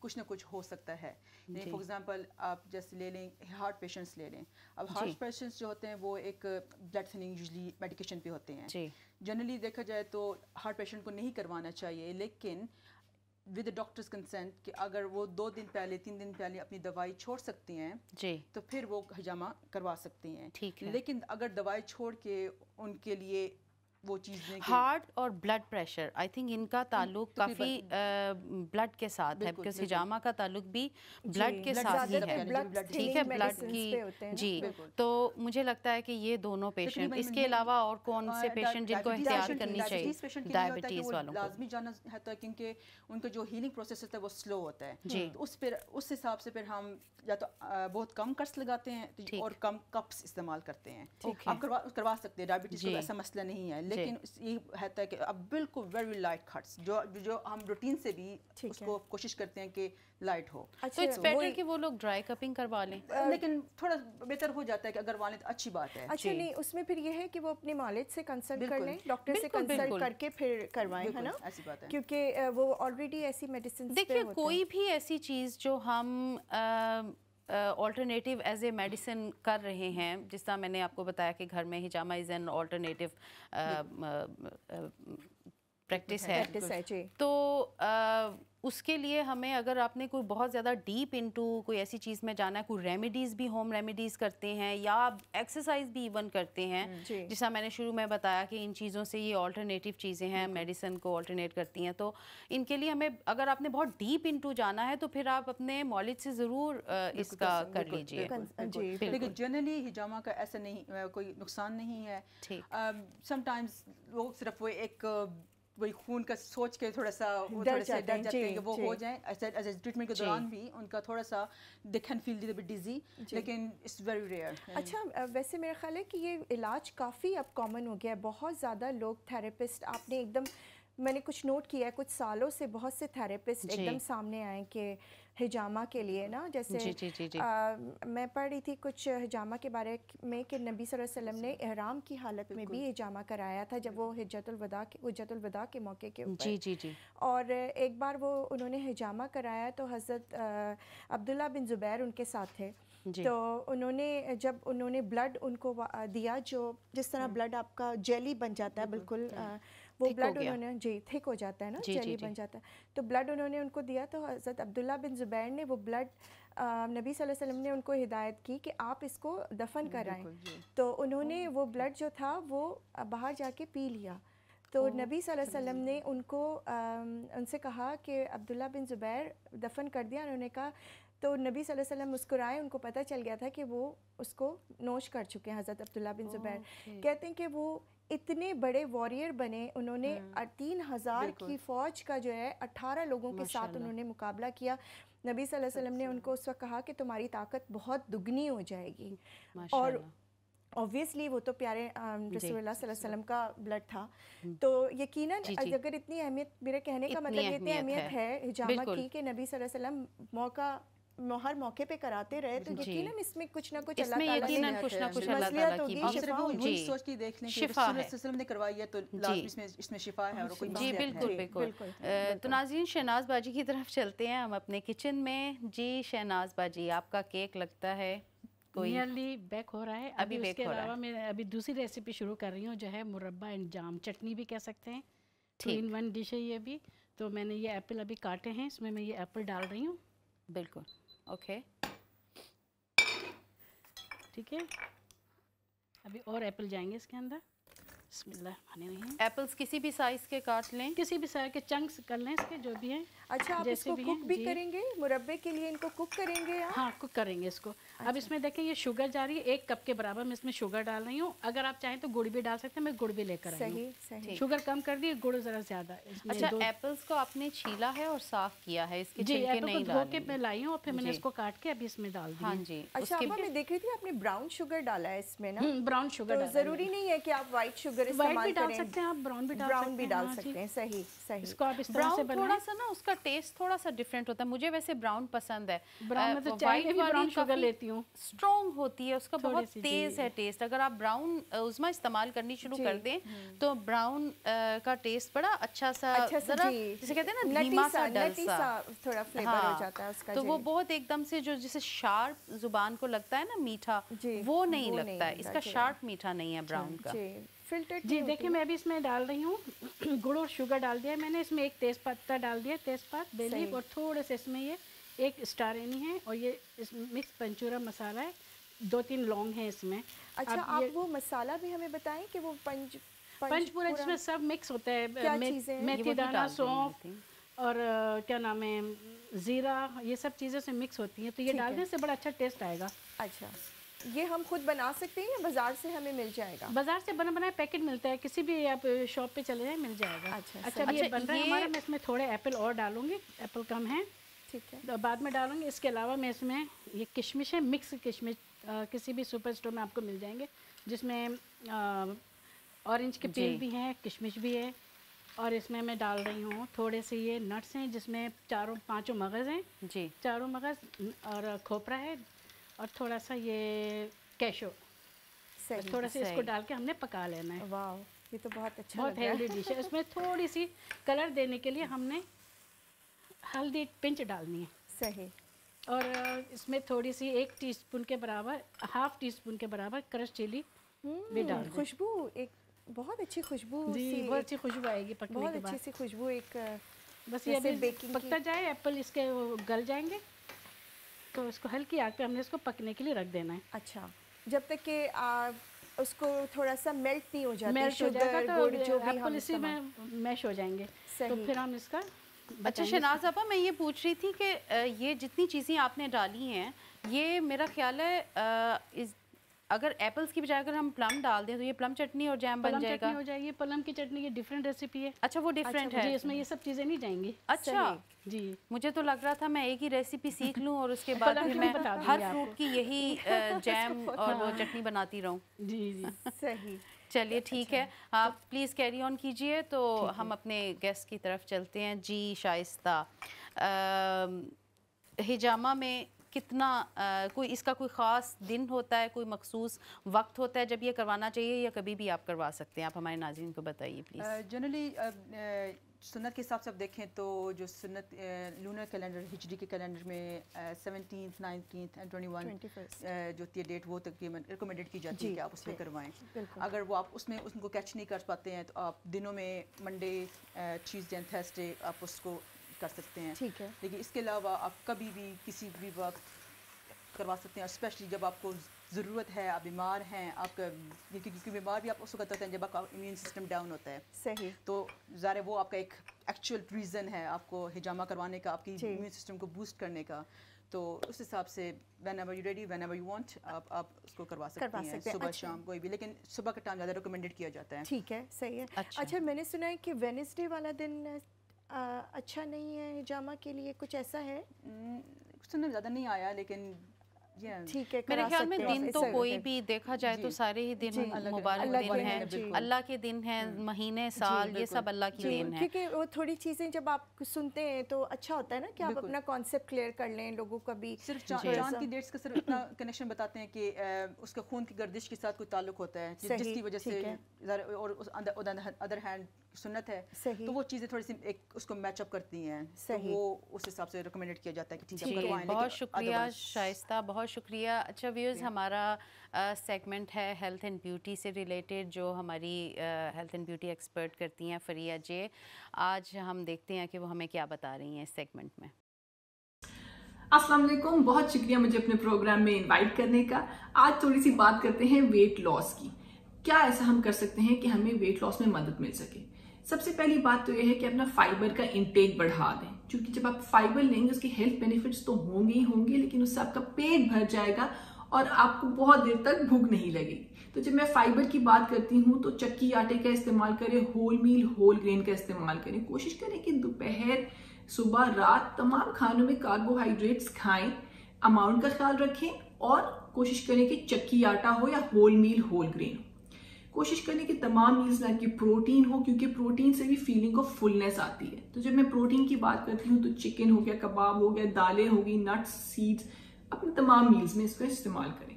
कुछ ना कुछ हो सकता है फॉर एग्जांपल आप जैसे ले लें हार्ट पेशेंट्स ले लें अब हार्ट पेशेंट्स जो होते हैं वो एक ब्लड थिनिंग यूजली मेडिकेशन पे होते हैं जनरली देखा जाए तो हार्ट पेशेंट को नहीं करवाना चाहिए लेकिन विद डॉक्टर्स कंसेंट कि अगर वो दो दिन पहले तीन दिन पहले अपनी दवाई छोड़ सकती हैं जी तो फिर वो हजामा करवा सकती हैं ठीक है लेकिन अगर दवाई छोड़ के उनके लिए वो चीज़ें हार्ट और ब्लड प्रेशर आई थिंक इनका हम्म, ताल्लुक तो काफ़ी ब्लड के साथ है क्योंकि हिजामा का ताल्लुक भी ब्लड के साथ ही है ठीक है ब्लड की जी तो मुझे लगता है कि ये दोनों पेशेंट इसके अलावा और कौन से पेशेंट जिनको एहतियात करनी चाहिए डायबिटीज़ वालों को लाजमी जाना होता है तो क्योंकि उनका जो हीलिंग प्रोसेस होता है वो स्लो होता है जी तो उस पर उस हिसाब से फिर हम या तो बहुत कम कर्स लगाते हैं तो और कम कप्स इस्तेमाल करते हैं आप करवा सकते हैं डायबिटीज़ का ऐसा मसला नहीं है लेकिन ये है कि अब बिल्कुल वेरी लाइट कट्स जो जो हम रूटीन से भी उसको कोशिश करते हैं कि लाइट हो अच्छा, तो इट्स बेटर तो कि वो लोग ड्राई कपिंग करवा लें लेकिन थोड़ा बेहतर हो जाता है कि अगर वाले तो अच्छी बात है अच्छा नहीं उसमें फिर ये है कि वो अपने मालिक से कंसल्ट कर लें डॉक्टर से कंसल्ट करके फिर करवाएं है ना ऐसी बात है क्योंकि वो ऑलरेडी ऐसी मेडिसिन देखिए कोई भी ऐसी चीज़ जो हम ऑल्टरनेटिव एज ए मेडिसिन कर रहे हैं जिस तरह मैंने आपको बताया कि घर में हिजामा इज़ एन ऑल्टरनेटिव प्रैक्टिस है, है, है तो आ, उसके लिए हमें अगर आपने कोई बहुत ज़्यादा डीप इनटू कोई ऐसी चीज़ में जाना है कोई रेमेडीज़ भी होम रेमेडीज़ करते हैं या आप एक्सरसाइज भी इवन करते हैं हम्म, जैसा मैंने शुरू में बताया कि इन चीज़ों से ये ऑल्टरनेटिव चीज़ें हैं मेडिसिन को अल्टरनेट करती हैं तो इनके लिए हमें अगर आपने बहुत डीप इंटू जाना है तो फिर आप अपने मॉलिज से ज़रूर इसका कर लीजिए लेकिन जनरली हिजामा का ऐसा नहीं कोई नुकसान नहीं है समटाइम्स लोग सिर्फ वो एक वही खून का सोच के थोड़ा सा वो थोड़े से डर जाते हैं कि वो हो जाए ट्रीटमेंट के दौरान भी उनका थोड़ा सा दे कैन फील दिल डिजी लेकिन इट्स वेरी रेयर अच्छा वैसे मेरा ख्याल है कि ये इलाज काफ़ी अब कॉमन हो गया है बहुत ज़्यादा लोग थेरेपिस्ट आपने एकदम मैंने कुछ नोट किया है कुछ सालों से बहुत से थेरेपिस्ट एकदम सामने आए कि हिजामा के लिए ना जैसे जी, जी, जी, जी. आ, मैं पढ़ रही थी कुछ हिजामा के बारे में कि नबी वसल्लम ने एहराम की हालत में भी हिजामा कराया था जब वो हिजतुलवदा के हजतुलवदा के मौके के ऊपर जी जी जी और एक बार वो उन्होंने हिजामा कराया तो हज़रत अब्दुल्ला बिन ज़ुबैर उनके साथ थे तो उन्होंने जब उन्होंने ब्लड उनको दिया जो जिस तरह ब्लड आपका जेली बन जाता है बिल्कुल वो ब्लड उन्होंने जी थिक हो जाता है ना जेली बन जाता है तो ब्लड उन्होंने उनको दिया तो हज़रत अब्दुल्ला बिन ज़ुबैर ने वो ब्लड नबी वसल्लम ने उनको हिदायत की कि आप इसको दफन कराएं तो उन्होंने हाँ। वो ब्लड जो था वो बाहर जाके पी लिया तो नबी वसल्लम ने उनको उनसे कहा कि अब्दुल्ला बिन ज़ुबैर दफन कर दिया उन्होंने कहा तो नबी वसल्लम मुस्कुराए उनको पता चल गया था कि वो उसको नोश कर चुके हैं हज़रत अब्दुल्ला बिन ज़ुबैर कहते हैं कि वो इतने बड़े वॉरियर बने उन्होंने हम्म। तीन हज़ार की फ़ौज का जो है अट्ठारह लोगों के साथ उन्होंने मुकाबला किया नबी सल्लल्लाहु अलैहि वसल्लम ने उनको उस वक्त कहा कि तुम्हारी ताकत बहुत दुगनी हो जाएगी और ऑब्वियसली वो तो प्यारे रसूलुल्लाह वसल्लम का ब्लड था हम्म। तो यकीनन अगर इतनी अहमियत मेरे कहने का मतलब इतनी अहमियत है हिजामा की कि नबी सल्लल्लाहु अलैहि वसल्लम मौका हर मौके पे कराते रहे तो यकीनन इसमें कुछ ना कुछ इसमें यकीनन कुछ ना कुछ अल्लाह ताला की और सिर्फ वो यही सोच के देख लें शिफा है ने करवाई है तो लाजमी इसमें इसमें शिफा है और कोई जी बिल्कुल बिल्कुल तो नाज़रीन शहनाज बाजी की तरफ चलते हैं हम अपने किचन में जी शहनाज बाजी आपका केक लगता है नियरली बैक हो रहा है अभी, अभी उसके अलावा मैं अभी दूसरी रेसिपी शुरू कर रही हूँ जो है मुरब्बा एंड जाम चटनी भी कह सकते हैं टू इन वन डिश है ये भी तो मैंने ये एप्पल अभी काटे हैं इसमें मैं ये एप्पल डाल रही हूँ बिल्कुल ओके ठीक है अभी और एप्पल जाएंगे इसके अंदर नहीं एप्पल्स किसी भी साइज़ के काट लें किसी भी साइज़ के चंक्स कर लें इसके जो भी हैं अच्छा आप इसको भी कुक भी करेंगे मुरब्बे के लिए इनको कुक करेंगे आप? हाँ कुक करेंगे इसको अच्छा। अब इसमें देखें ये शुगर जा रही है एक कप के बराबर मैं इसमें शुगर डाल रही हूँ अगर आप चाहें तो गुड़ भी डाल सकते हैं मैं गुड़ भी लेकर आई सही सही शुगर कम कर दी गुड़ जरा ज्यादा अच्छा एप्पल्स को आपने छीला है और साफ किया है इसके जी एप्पल धो के मैं लाई हूँ और फिर मैंने इसको काट के अभी इसमें डाल दिया हाँ जी अच्छा मैं देख रही थी आपने ब्राउन शुगर डाला है इसमें ब्राउन हम्म, तो शुगर जरूरी नहीं है की आप व्हाइट शुगर भी डाल सकते हैं आप ब्राउन भी डाल हाँ सकते हैं सही सही इसको आप इस तरह से थोड़ा सा ना उसका का टेस्ट थोड़ा सा डिफरेंट होता है मुझे वैसे ब्राउन पसंद है ब्राउन में तो चाय में भी ब्राउन शुगर लेती हूँ स्ट्रॉन्ग होती है उसका बहुत तेज है टेस्ट अगर आप ब्राउन उसमें इस्तेमाल करनी शुरू कर दें हम्म। तो ब्राउन का टेस्ट बड़ा अच्छा सा जरा जिसे कहते हैं ना धीमा सा डल सा थोड़ा फ्लेवर हो हाँ। जाता है उसका तो वो बहुत एकदम से जो जिसे शार्प जुबान को लगता है ना मीठा वो नहीं लगता है इसका शार्प मीठा नहीं है ब्राउन का फिल्टर जी देखिए मैं भी इसमें डाल रही हूँ गुड़ और शुगर डाल दिया मैंने इसमें एक तेज़ पत्ता डाल दिया तेज़ पात बेली और थोड़े से इसमें ये एक स्टार एनी है और ये मिक्स पंचूरा मसाला है दो तीन लौंग है इसमें अच्छा आप वो मसाला भी हमें बताएं कि वो पंच पंचपूरा पंच जिसमें सब मिक्स होता है मे, मेथी दाना सौंफ और क्या नाम है ज़ीरा ये सब चीज़ों से मिक्स होती है तो ये डालने से बड़ा अच्छा टेस्ट आएगा अच्छा ये हम खुद बना सकते हैं या बाजार से हमें मिल जाएगा बाजार से बना बनाया पैकेट मिलता है किसी भी आप शॉप पे चले जाए मिल जाएगा अच्छा अच्छा, अच्छा ये बन रहा है हमारा मैं इसमें थोड़े एप्पल और डालूंगी एप्पल कम है ठीक है तो बाद में डालूंगी इसके अलावा मैं इसमें ये किशमिश है मिक्स किशमिश किसी भी सुपर स्टोर में आपको मिल जाएंगे जिसमें ऑरेंज के पेल भी हैं किशमिश भी है और इसमें मैं डाल रही हूँ थोड़े से ये नट्स हैं जिसमें चारों पांचों मगज़ हैं जी चारों मगज़ और खोपरा है और थोड़ा सा ये कैशो थोड़ा सा इसको डाल के हमने पका लेना है वाह ये तो बहुत अच्छा बहुत हेल्दी डिश है इसमें थोड़ी सी कलर देने के लिए हमने हल्दी पिंच डालनी है सही और इसमें थोड़ी सी एक टीस्पून के बराबर हाफ टी स्पून के बराबर क्रश हम्म, चिली भी डाल खुशबू एक बहुत अच्छी खुशबू जी बहुत अच्छी खुशबू आएगी पकने बहुत अच्छी सी खुशबू एक बस ये अभी पकता जाए एप्पल इसके गल जाएंगे इसको इसको हल्की आग पे हमने इसको पकने के लिए रख देना है अच्छा जब तक कि उसको थोड़ा सा मेल्ट नहीं हो जाता मेल्ट हो जाएगा तो जो भी हम इसी में मैश हो जाएंगे तो फिर हम इसका अच्छा शनाज आपा मैं ये पूछ रही थी कि ये जितनी चीज़ें आपने डाली हैं ये मेरा ख्याल है इस अगर एप्पल्स की बजाय अगर हम प्लम डाल दें तो ये प्लम चटनी और जैम बन जाएगा हो जाएगी प्लम की चटनी ये डिफरेंट रेसिपी है अच्छा वो डिफरेंट अच्छा, है इसमें ये सब चीज़ें नहीं जाएंगी अच्छा जी मुझे तो लग रहा था मैं एक ही रेसिपी सीख लूं और उसके बाद फिर मैं हर फ्रूट की यही जैम और वो हाँ। चटनी बनाती रहूँ जी जी सही चलिए ठीक अच्छा। है आप प्लीज़ कैरी ऑन कीजिए तो हम अपने गेस्ट की तरफ चलते हैं जी शाइस्ता हिजामा में कितना आ, कोई इसका कोई ख़ास दिन होता है कोई मखसूस वक्त होता है जब ये करवाना चाहिए या कभी भी आप करवा सकते हैं आप हमारे नाजीन को बताइए प्लीज़ जनरली सुन्नत के हिसाब से आप देखें तो जो सुन्नत लूनर कैलेंडर हिजरी के कैलेंडर में seventeen nineteen and twenty one जो होती है डेट वो तकरीबन रिकमेंडेड की जाती है कि आप उसमें करवाएं अगर वो आप उसमें उसको कैच नहीं कर पाते हैं तो आप दिनों में मंडे ट्यूजडे एंड थर्सडे आप उसको कर सकते हैं ठीक है लेकिन इसके अलावा आप कभी भी किसी भी वक्त करवा सकते हैं और स्पेशली जब आपको ज़रूरत है आप बीमार हैं आपका क्योंकि बीमार भी आप उसको करते हैं जब आपका इम्यून सिस्टम डाउन होता है सही तो ज़ाहिर वो आपका एक एक्चुअल रीज़न है आपको हिजामा करवाने का आपकी इम्यून सिस्टम को बूस्ट करने का तो उस हिसाब से whenever you ready whenever you want आप आप उसको करवा सकते करवा हैं सुबह अच्छा। शाम कोई भी लेकिन सुबह का टाइम ज़्यादा रिकमेंडेड किया जाता है ठीक है सही है अच्छा, अच्छा मैंने सुना है कि वेनसडे वाला दिन आ, अच्छा नहीं है हिजामा के लिए कुछ ऐसा है सुनने हम्म, तो में ज़्यादा नहीं आया लेकिन ठीक है मेरे ख्याल में दिन तो कोई भी देखा जाए तो सारे ही दिन मुबारक दिन हैं अल्लाह के दिन हैं हम्म। महीने साल ये सब अल्लाह की देन है क्योंकि वो थोड़ी चीज़ें जब आप सुनते हैं तो अच्छा होता है ना कि आप अपना कॉन्सेप्ट क्लियर कर लें लोगों का भी सिर्फ चांद की डेट्स का सिर्फ इतना कनेक्शन बताते हैं कि उसके खून की गर्दिश के साथ कोई ताल्लुक होता है जिसकी वजह से और अदर हैंड सुन्नत है सही तो वो चीज़ें थोड़ी सी एक उसको मैचअप करती हैं तो सही तो वो उस हिसाब से रिकमेंडेड किया जाता है कि ठीक है बहुत शुक्रिया शाइस्ता बहुत बहुत शुक्रिया अच्छा व्यूज़ हमारा सेगमेंट है हेल्थ एंड ब्यूटी से रिलेटेड जो हमारी हेल्थ एंड ब्यूटी एक्सपर्ट करती हैं फरिया जे आज हम देखते हैं कि वो हमें क्या बता रही हैं इस सेगमेंट में अस्सलाम वालेकुम बहुत शुक्रिया मुझे अपने प्रोग्राम में इनवाइट करने का आज थोड़ी सी बात करते हैं वेट लॉस की क्या ऐसा हम कर सकते हैं कि हमें वेट लॉस में मदद मिल सके सबसे पहली बात तो यह है कि अपना फाइबर का इंटेक बढ़ा दें क्योंकि जब आप फाइबर लेंगे उसके हेल्थ बेनिफिट्स तो होंगे ही होंगे लेकिन उससे आपका पेट भर जाएगा और आपको बहुत देर तक भूख नहीं लगेगी तो जब मैं फाइबर की बात करती हूँ तो चक्की आटे का इस्तेमाल करें होल मील होल ग्रेन का इस्तेमाल करें कोशिश करें कि दोपहर सुबह रात तमाम खानों में कार्बोहाइड्रेट्स खाएं अमाउंट का ख्याल रखें और कोशिश करें कि चक्की आटा हो या होल मील होल ग्रेन हो कोशिश करनी कि तमाम मील्स में आपकी प्रोटीन हो क्योंकि प्रोटीन से भी फीलिंग ऑफ फुलनेस आती है तो जब मैं प्रोटीन की बात करती हूँ तो चिकन हो गया कबाब हो गया दालें होगी नट्स सीड्स अपने तमाम मील्स में इसका इस्तेमाल करें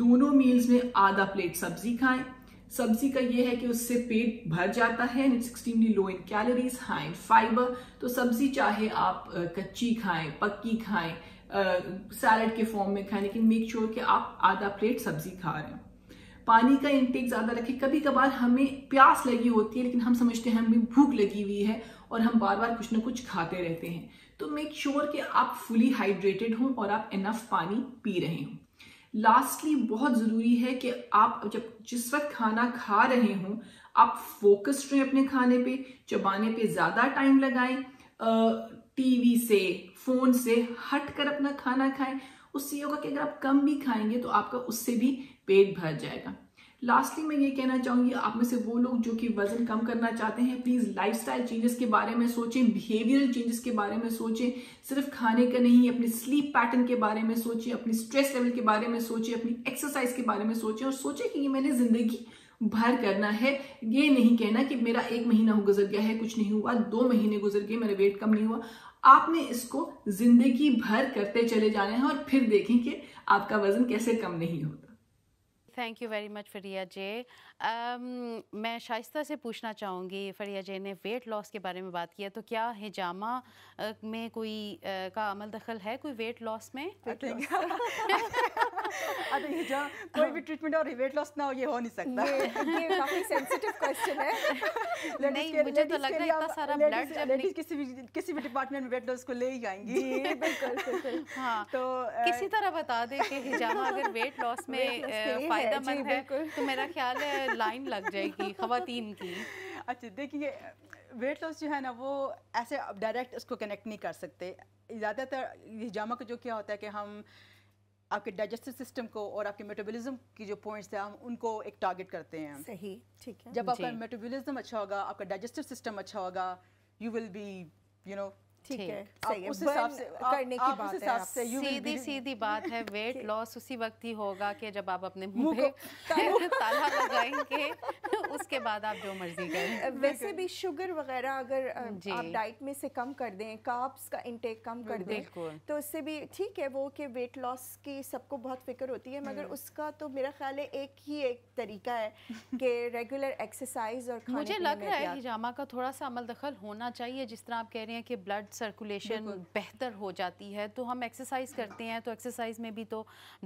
दोनों मील्स में आधा प्लेट सब्जी खाएं सब्जी का ये है कि उससे पेट भर जाता है and it's extremely low in calories high in fibre तो सब्जी चाहे आप कच्ची खाएं पक्की खाएं सैलड के फॉर्म में खाएं लेकिन मेक श्योर कि आप आधा प्लेट सब्जी खा रहे हैं पानी का इंटेक ज़्यादा रखें कभी कभार हमें प्यास लगी होती है लेकिन हम समझते हैं हमें भूख लगी हुई है और हम बार बार कुछ ना कुछ खाते रहते हैं तो मेक श्योर sure कि आप फुली हाइड्रेटेड हों और आप इनफ पानी पी रहे हों लास्टली बहुत ज़रूरी है कि आप जब जिस वक्त खाना खा रहे हों आप फोकस्ड रहें अपने खाने पे चबाने पे ज़्यादा टाइम लगाएं टीवी से फ़ोन से हट कर अपना खाना खाएं उससे होगा कि अगर आप कम भी खाएंगे तो आपका उससे भी पेट भर जाएगा लास्टली मैं ये कहना चाहूंगी आप में से वो लोग जो कि वजन कम करना चाहते हैं प्लीज लाइफस्टाइल चेंजेस के बारे में सोचें बिहेवियरल चेंजेस के बारे में सोचें सिर्फ खाने का नहीं अपने स्लीप पैटर्न के बारे में सोचें अपनी स्ट्रेस लेवल के बारे में सोचें अपनी एक्सरसाइज के बारे में सोचें और सोचें कि ये मैंने जिंदगी भर करना है ये नहीं कहना कि मेरा एक महीना गुजर गया है कुछ नहीं हुआ दो महीने गुजर गए मेरा वेट कम नहीं हुआ आपने इसको जिंदगी भर करते चले जाना है और फिर देखें कि आपका वजन कैसे कम नहीं होता Thank you very much, Faria J. मैं शाइस्ता से पूछना चाहूँगी फरिया जैन ने वेट लॉस के बारे में बात किया तो क्या हिजामा में कोई का अमल दखल है कोई वेट लॉस में कोई भी ट्रीटमेंट और वेट लॉस ना हो ये हो नहीं सकता ये, ये काफी सेंसिटिव क्वेश्चन है नहीं मुझे तो लग रहा है इतना सारा ब्लड जब किसी भी किसी भी डिपार्टमेंट में वेट लॉस को ले ही आएंगी बिल्कुल हाँ तो किसी तरह बता दे कि हिजामा अगर वेट लॉस में फायदा मंद है तो मेरा ख्याल है लाइन लग जाएगी खातन की अच्छा देखिए वेट लॉस जो है ना वो ऐसे डायरेक्ट उसको कनेक्ट नहीं कर सकते ज़्यादातर जामा का जो क्या होता है कि हम आपके डाइजेस्टिव सिस्टम को और आपके मेटाबॉलिज्म की जो पॉइंट्स थे हम उनको एक टारगेट करते हैं सही ठीक है जब आपका मेटाबॉलिज्म अच्छा होगा आपका डाइजेस्टिव सिस्टम अच्छा होगा you will be you know ठीक है करने की बात है सीधी सीधी बात है वेट लॉस उसी वक्त ही होगा कि जब आप अपने मुंह पे ताला लगाएंगे उसके बाद आप जो मर्जी करें वैसे भी शुगर वगैरह अगर आप डाइट में से कम कर दें काप्स का इंटेक कम कर दें तो उससे भी ठीक है वो कि वेट लॉस की सबको बहुत फिक्र होती है मगर हम्म। उसका तो मेरा ख्याल है एक ही एक तरीका है कि रेगुलर एक्सरसाइज और मुझे लग रहा है हिजामा का थोड़ा सा अमल दखल होना चाहिए जिस तरह आप कह रहे हैं कि ब्लड ब्लड सर्कुलेशन बेहतर हो जाती है तो हम एक्सरसाइज करते हैं तो एक्सरसाइज में भी तो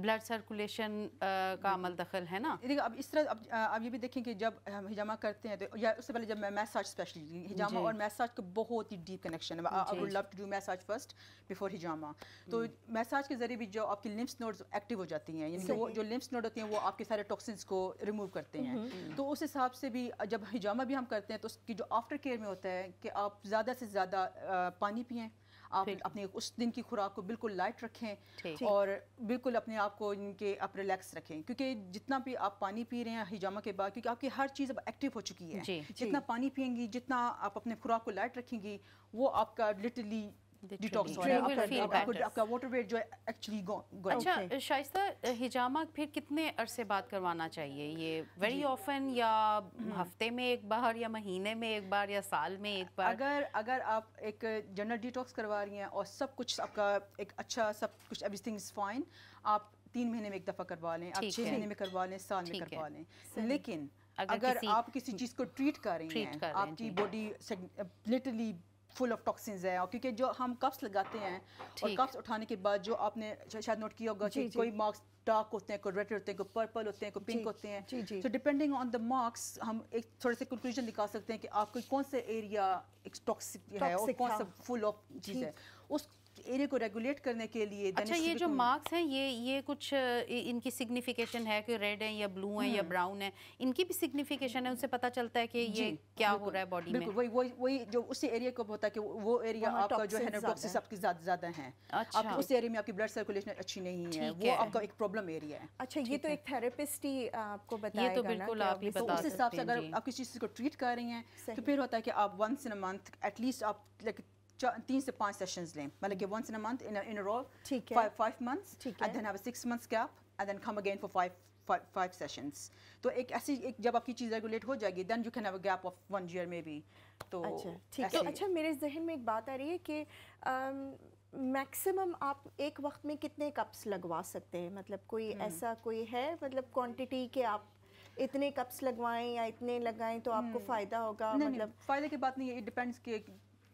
ब्लड सर्कुलेशन का अमल दखल है ना देखिए अब इस तरह अब आप ये भी देखें कि जब हम हिजामा करते हैं तो या उससे पहले जब मैं मैसाज स्पेशली हिजामा और मैसाज का बहुत ही डीप कनेक्शन है I would love to do massage first before हिजामा तो मैसाज हम्म। के जरिए भी जो आपकी लिम्स नोड्स एक्टिव हो जाती हैं यानी वो जो लिम्स नोड होती हैं वो आपके सारे टॉक्सिन्स को रिमूव करते हैं हम्म, हम्म। तो उस हिसाब से भी जब हिजामा भी हम करते हैं तो उसकी जो आफ्टर केयर में होता है कि आप ज़्यादा से ज़्यादा पानी पानी पिएं आप अपने उस दिन की खुराक को बिल्कुल लाइट रखें और बिल्कुल अपने आप को इनके आप रिलैक्स रखें क्योंकि जितना भी आप पानी पी रहे हैं हिजामा के बाद क्योंकि आपकी हर चीज़ अब एक्टिव हो चुकी है जितना पानी पियेंगी जितना आप अपने खुराक को लाइट रखेंगी वो आपका लिटरली डिटॉक्स हो रहा है आपका वाटर वेट जो है एक्चुअली अच्छा शाइस्ता हिजामा फिर कितने अरसे बाद करवाना चाहिए ये वेरी ऑफन या हम्म। हफ्ते में एक बार या महीने में एक बार या साल में एक बार अगर अगर आप एक जनरल डिटॉक्स करवा रही हैं और सब कुछ आपका एक अच्छा सब कुछ एवरीथिंग इज़ फाइन आप तीन महीने में एक दफ़ा करवा लें आप छः महीने में करवा लें साल में करवा लें लेकिन अगर, अगर किसी, आप किसी चीज़ को ट्रीट कर रही हैं आपकी body literally full of toxin है और क्योंकि जो हम कप्स लगाते हैं और कप्स उठाने के बाद जो आपने शायद नोट किया होगा कोई मार्क्स डार्क होते हैं कोई रेड होते हैं कोई पर्पल होते हैं कोई पिंक होते हैं तो डिपेंडिंग ऑन द मार्क्स हम एक थोड़े से कंक्लूजन निकाल सकते हैं कि आपको कौन सा एरिया टॉक्सिक है और कौन सा फुल ऑफ चीज़ है उस एरिया को रेगुलेट करने के लिए अच्छा ये जो मार्क्स हैं ये ये कुछ इनकी सिग्निफिकेशन है कि रेड है या ब्लू है या ब्राउन हम्म। है इनकी भी सिग्निफिकेशन है उनसे पता चलता है कि ये क्या हो रहा है बॉडी में वही वही वही जो उस एरिया को होता है कि वो एरिया आपका जो है ना टॉक्सिस सबकी ज़्यादा ज्यादा है आप उस एरिया में आपकी ब्लड सर्कुलेशन अच्छी नहीं है वो आपका एक प्रॉब्लम एरिया है अच्छा ये तो एक थेरेपिस्ट ही आपको बताएगा ये तो बिल्कुल आप ही बता तो सकते हैं अगर आप किसी चीज़ को ट्रीट कर रही हैं तो फिर होता है कि आप once in a month at least आप लाइक तीन से पांच सेशंस लें मतलब कि once in a month in इन अ रो ठीक है फाइव मंथ्स ठीक है and then have a six months gap and then come again for five five sessions तो एक ऐसी एक जब आपकी चीज़ रेगुलेट हो जाएगी then you can have a gap of one year maybe तो अच्छा ठीक है तो अच्छा मेरे जहन में एक बात आ रही है कि मैक्सिमम आप एक वक्त में कितने कप्स लगवा सकते हैं मतलब कोई हम्म। ऐसा कोई है मतलब क्वांटिटी के आप इतने कप्स लगवाएं या इतने लगाएं तो आपको हम्म। फ़ायदा होगा मतलब फ़ायदे की बात नहीं है इट डिपेंड्स कि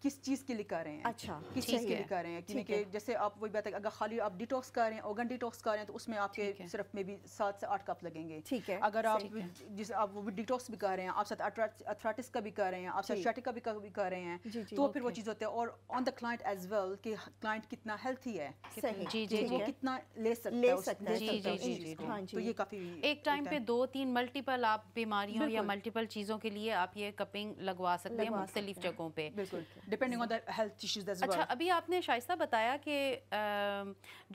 किस चीज़ के लिए कर रहे हैं अच्छा किस चीज़ के लिए कर रहे हैं क्योंकि जैसे आप वही बात है अगर खाली आप डिटॉक्स कर रहे हैं ओगन डिटॉक्स कर रहे हैं तो उसमें आपके सिर्फ में भी सात से आठ कप लगेंगे ठीक है अगर आप जिस आप वो डिटॉक्स भी कर रहे हैं आप साथ अथराटिस का भी कर रहे हैं आप साथ शर्टिक का भी कर रहे हैं तो फिर वो चीज़ होते हैं और on the client as well कि क्लाइंट कितना हेल्थी है कितना ले सकते हाँ तो ये काफ़ी एक टाइम पे दो तीन मल्टीपल आप बीमारियों या मल्टीपल चीज़ों के लिए आप ये कपिंग लगवा सकते हैं मुख्तलिफ जगहों पर depending on the health issues that's अच्छा अभी आपने शाइस्ता बताया कि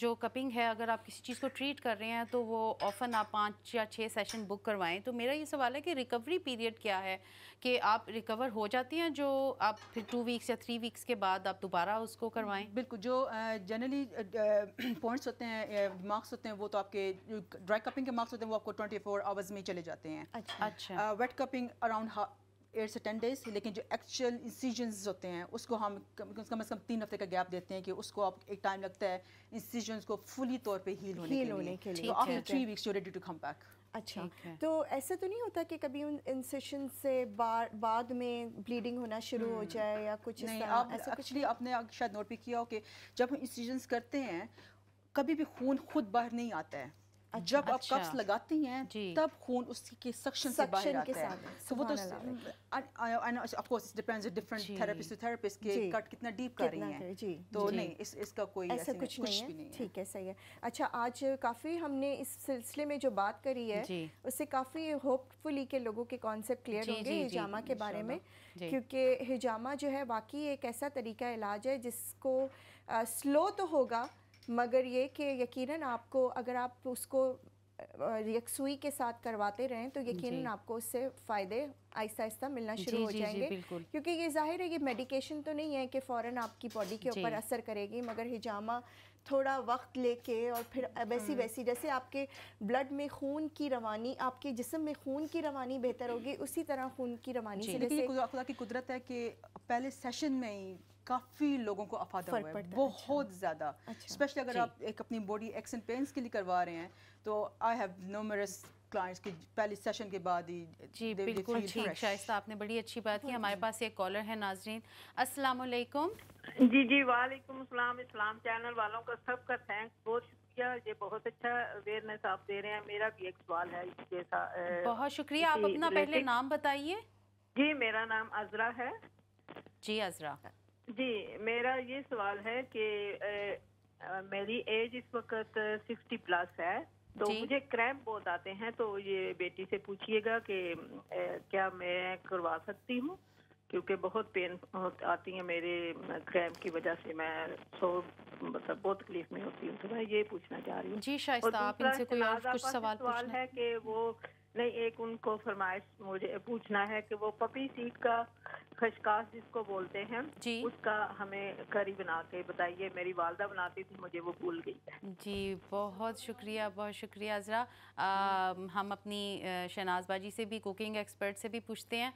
जो कपिंग है अगर आप किसी चीज़ को ट्रीट कर रहे हैं तो वो ऑफन आप पाँच या छः सेशन बुक करवाएं तो मेरा ये सवाल है कि रिकवरी पीरियड क्या है कि आप रिकवर हो जाती हैं जो आप फिर टू वीक्स या थ्री वीक्स के बाद आप दोबारा उसको करवाएं बिल्कुल जो जनरली पॉइंट्स होते हैं मार्क्स होते हैं वो तो आपके ड्राई कपिंग के मार्क्स होते हैं वो आपको ट्वेंटी फोर आवर्स में चले जाते हैं अच्छा वेट कपिंग अराउंड एट से टेन डेज़ लेकिन जो एक्चुअल इंसीजन होते हैं उसको हम कम कम अज़ कम तीन हफ्ते का गैप देते हैं कि उसको आप एक टाइम लगता है इंसीजन को फुली तौर पे हील होने, हील के, लिए after three weeks you ready to come back अच्छा तो ऐसा तो नहीं होता कि कभी उन इंसेशन से बा, बाद में ब्लीडिंग होना शुरू हो हम्म। जाए या कुछ नहीं आप ऐसा कुछ एक्चुअली आपने शायद नोट भी किया हो कि जब हम इंसीजन्स करते हैं कभी भी खून खुद बाहर नहीं आता है जब आप अच्छा। कप्स लगाती हैं तब खून उसके सक्शन से बाहर आता है तो वो तो of course depends different therapist to therapist के कट कितना डीप कर रही हैं तो नहीं इस इसका कोई ऐसा कुछ नहीं है ठीक है सही है अच्छा आज काफ़ी हमने इस सिलसिले में जो बात करी है उससे काफ़ी होपफुली के लोगों के कॉन्सेप्ट क्लियर होंगे हिजामा के बारे में क्योंकि हिजामा जो है वाकई एक ऐसा तरीका इलाज है जिसको स्लो तो होगा मगर ये कि यकीनन आपको अगर आप उसको यकसुई के साथ करवाते रहें तो यकीनन आपको उससे फ़ायदे आहिस्ता आहिस्ता मिलना शुरू हो जाएंगे क्योंकि ये जाहिर है ये मेडिकेशन तो नहीं है कि फ़ौर आपकी बॉडी के ऊपर असर करेगी मगर हिजामा थोड़ा वक्त लेके और फिर वैसी हम्म। वैसी जैसे आपके ब्लड में खून की रवानी आपके जिसम में खून की रवानी बेहतर होगी उसी तरह खून की रवानी से खुदा की कुदरत है कि पहले सेशन में ही काफ़ी लोगों को अफादा हुआ है बहुत अच्छा। ज़्यादा स्पेशली अच्छा। अगर आप एक अपनी बॉडी एक्स एंड पेंस के लिए करवा रहे हैं तो आई हैव नोमरस क्लाइंट्स के पहले सेशन के बाद ही जी बिल्कुल ठीक शाइस्ता आपने बड़ी अच्छी बात की हाँ हमारे पास एक कॉलर है नाजरीन अस्सलाम वालेकुम जी जी वालेकुम सलाम इस्लाम चैनल वालों का सबका थैंक्स बहुत शुक्रिया ये बहुत अच्छा अवेयरनेस आप दे रहे हैं मेरा भी एक सवाल है इसके साथ बहुत शुक्रिया आप अपना पहले नाम बताइए जी मेरा नाम अजरा है जी अजरा जी मेरा ये सवाल है कि मेरी एज इस वक्त सिक्सटी प्लस है तो मुझे क्रैम्प बहुत आते हैं तो ये बेटी से पूछिएगा कि क्या मैं करवा सकती हूँ क्योंकि बहुत पेन आती है मेरे क्रैम की वजह से मैं सो तो, मतलब बहुत तकलीफ में होती हूँ तो मैं ये पूछना चाह रही हूँ जी शायद आप इनसे कोई और कुछ सवाल, सवाल है कि वो नहीं एक उनको फरमाइश मुझे पूछना है कि वो पपी सीट का खशकाश जिसको बोलते हैं जी उसका हमें करी बना के बताइए मेरी वालदा बनाती थी मुझे वो भूल गई जी बहुत शुक्रिया बहुत शुक्रिया जरा हम अपनी शहनाज बाजी से भी कुकिंग एक्सपर्ट से भी पूछते हैं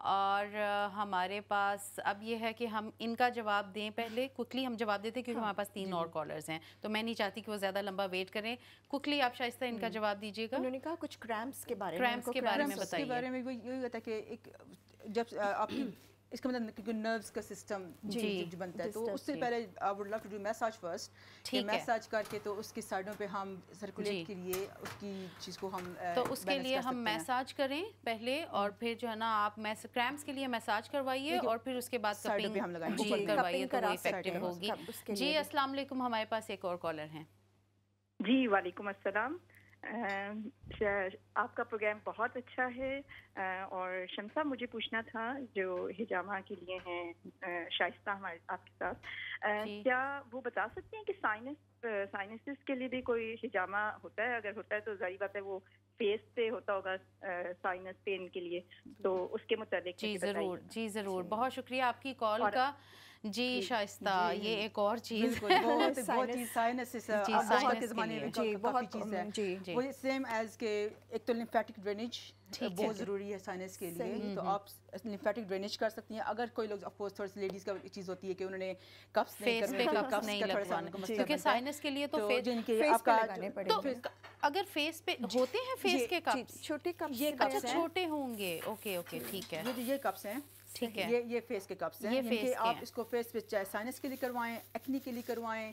और हमारे पास अब ये है कि हम इनका जवाब दें पहले कुकली हम जवाब देते क्योंकि हाँ, हमारे पास तीन और कॉलर्स हैं तो मैं नहीं चाहती कि वो ज़्यादा लंबा वेट करें कुकली आप शायस्ता इनका हम्म। जवाब दीजिएगा उन्होंने कहा कुछ क्रैम्प्स के बारे में क्रैम्प्स के बारे में बताइए बारे में वो होता है कि एक जब आपकी इसका मतलब क्योंकि नर्व्स का सिस्टम जी बनता है तो उससे पहले I would love to do massage first ठीक है मैसाज करके तो उसके साइडों पे हम सर्कुलेट के लिए उसकी चीज़ को हम uh, तो उसके लिए हम मैसाज करें पहले और हम्म। फिर जो है ना आप क्रैम्स के लिए मैसाज करवाइए और फिर उसके बाद कपिंग हम लगाएंगे जी करवाइए तो इफेक्टिव होगी जी अस्सलाम वालेकुम हमारे पास एक और कॉलर हैं जी वालेकुम अस्सलाम आपका प्रोग्राम बहुत अच्छा है और शमसा मुझे पूछना था जो हिजामा के लिए है शाइस्ता हमारे आपके साथ क्या वो बता सकते हैं कि साइनस साइनसिस के लिए भी कोई हिजामा होता है अगर होता है तो जारी बात है वो फेस पे होता होगा साइनस पेन के लिए तो उसके मुताबिक जी ज़रूर जी ज़रूर बहुत शुक्रिया आपकी कॉल का जी शाइस्ता ये एक और चीज़ uh, के ज़माने में सेम एज़ के एक तो ड्रेनेज uh, बहुत ज़रूरी है साइनस के लिए तो हम्म, हम्म। आप लिम्फेटिक ड्रेनेज कर सकती हैं अगर कोई लोग ऑफकोर्स थोड़ी सी लेडीज़ का चीज़ होती है कि उन्होंने कप्स फेस पे कप्स तो नहीं लगवाने क्योंकि साइनस के लिए तो फेस तो जिनके आपका तो अगर फेस पे होते हैं फेस के कप्स छोटे कप्स ये अच्छा, छोटे होंगे ओके ओके ठीक है ये कप्स हैं ठीक है ये ये फेस के कप्स हैं ये फेस आप इसको फेस पे चाहे साइनस के लिए करवाएं एक्नी के लिए करवाएं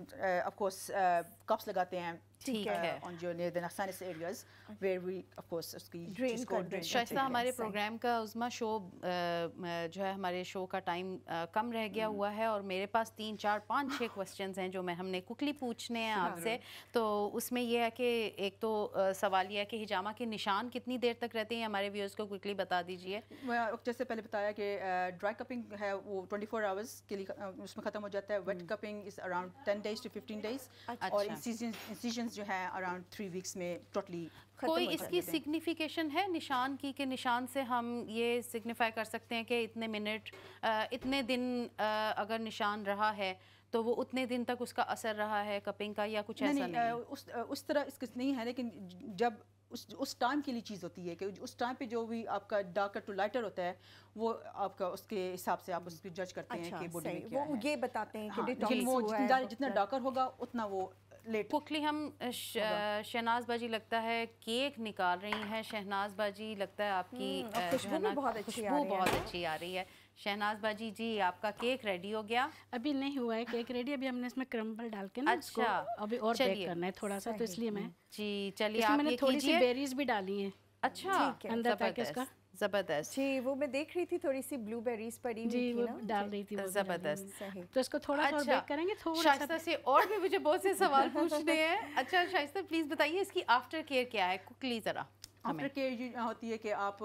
हम ऑफ कोर्स कप्स लगाते हैं ठीक शाइस्ता हमारे प्रोग्राम का उजमा शो जो है हमारे शो का टाइम कम रह गया hmm. हुआ है और मेरे पास तीन चार पाँच छः क्वेश्चन हैं जो मैं हमने कुकली पूछने हैं आपसे तो उसमें यह है कि एक तो सवाल यह है कि हिजामा के निशान कितनी देर तक रहते हैं हमारे व्यूअर्स को कुकली बता दीजिए जैसे पहले बताया कि ड्राई कपिंग है वो ट्वेंटी फोर आवर्स के लिए उसमें ख़त्म हो जाता है wet cupping is around ten days to fifteen days और इंसीजन अच्छा। डिफरेंस जो है अराउंड थ्री वीक्स में टोटली कोई इसकी सिग्निफिकेशन है निशान की कि निशान से हम ये सिग्निफाई कर सकते हैं कि इतने मिनट इतने दिन अगर निशान रहा है तो वो उतने दिन तक उसका असर रहा है कपिंग का या कुछ नहीं, ऐसा नहीं, नहीं? उस उस तरह इसकी नहीं है लेकिन जब उस उस टाइम के लिए चीज़ होती है कि उस टाइम पे जो भी आपका डार्कर टू लाइटर होता है वो आपका उसके हिसाब से आप उसको जज करते अच्छा, हैं कि बॉडी में क्या वो है। ये बताते हैं कि हाँ, वो जितना डार्कर होगा उतना वो लेट हम शहनाज बाजी लगता है केक निकाल रही हैं शहनाज बाजी लगता है आपकी हम्म, खुशबू बहुत अच्छी खुशबू बहुत अच्छी आ रही है शहनाज बाजी जी आपका केक रेडी हो गया अभी नहीं हुआ है केक रेडी अभी हमने इसमें क्रम्बल डाल के ना अच्छा अभी और बेक करना है थोड़ा सा तो इसलिए मैं जी चलिए मैंने थोड़ी सी बेरीज भी डाली अच्छा, है अच्छा अंदर तक इसका जबरदस्त जी वो मैं देख रही थी थोड़ी सी ब्लूबेरीज पड़ी जी वो डाल रही थी जबरदस्त तो इसको थोड़ा अच्छा, बेक करेंगे थोड़ा सा से और भी मुझे बहुत से सवाल पूछने हैं अच्छा शाइस्ता प्लीज बताइए इसकी आफ्टर केयर क्या है कुकली जरा आफ्टर केयर होती है कि आप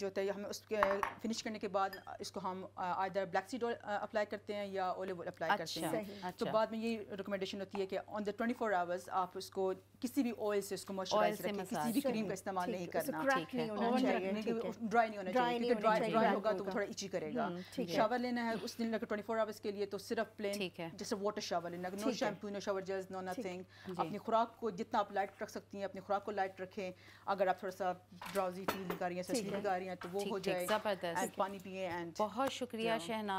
जो है हमें उसके फिनिश करने के बाद इसको हम either black seed oil apply करते हैं या ओलिव ऑयल अप्लाई अच्छा, करते हैं तो अच्छा। तो बाद में ये रिकमेंडेशन होती है कि ऑन द 24 फोर आवर्स आप उसको किसी भी ऑयल से उसको मॉइस्चराइज रखें किसी भी क्रीम का इस्तेमाल नहीं करना ड्राई नहीं होना चाहिए क्योंकि ड्राई ड्राई होगा तो थोड़ा इची करेगा शावर हम्म, लेना है उस दिन ट्वेंटी फोर आवर्स के लिए तो सिर्फ प्लेन जैसे वाटर शावर लेना no shampoo no shower gels no nothing अपनी खुराक को जितना आप लाइट रख सकती हैं अपनी खुराक को लाइट रखें अगर आप थोड़ा सा ड्राउजी फील कर रही है सर्दी कर रही है तो वो हो जाए एंड पानी पिए एंड बहुत शुक्रिया शहना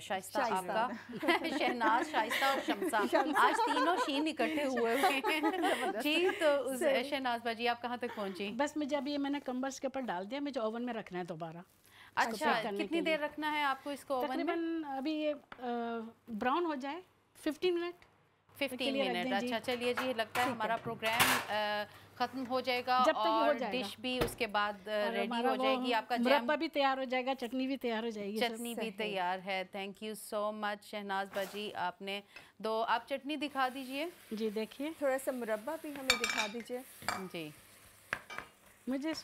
शाइस्ता आपका शहनाज शाइस्ता और शमसा आज तीनों शीन इकट्ठे हुए हैं जी तो शहनाज बाजी आप कहाँ तक पहुँची बस मुझे अभी ये मैंने कंबर्स के ऊपर डाल दिया मुझे ओवन में रखना है दोबारा अच्छा कितनी देर रखना है आपको इसको ओवन में अभी ये ब्राउन हो जाए 15 मिनट 15 मिनट अच्छा चलिए जी लगता है हमारा प्रोग्राम खत्म हो जाएगा जब तक और डिश भी उसके बाद रेडी हो जाएगी आपका मुरब्बा भी तैयार हो जाएगा चटनी भी तैयार हो जाएगी चटनी भी तैयार है thank you so much Shahnaz बाजी आपने दो आप चटनी दिखा दीजिए जी देखिए थोड़ा सा मुरब्बा भी हमें दिखा दीजिए जी मुझे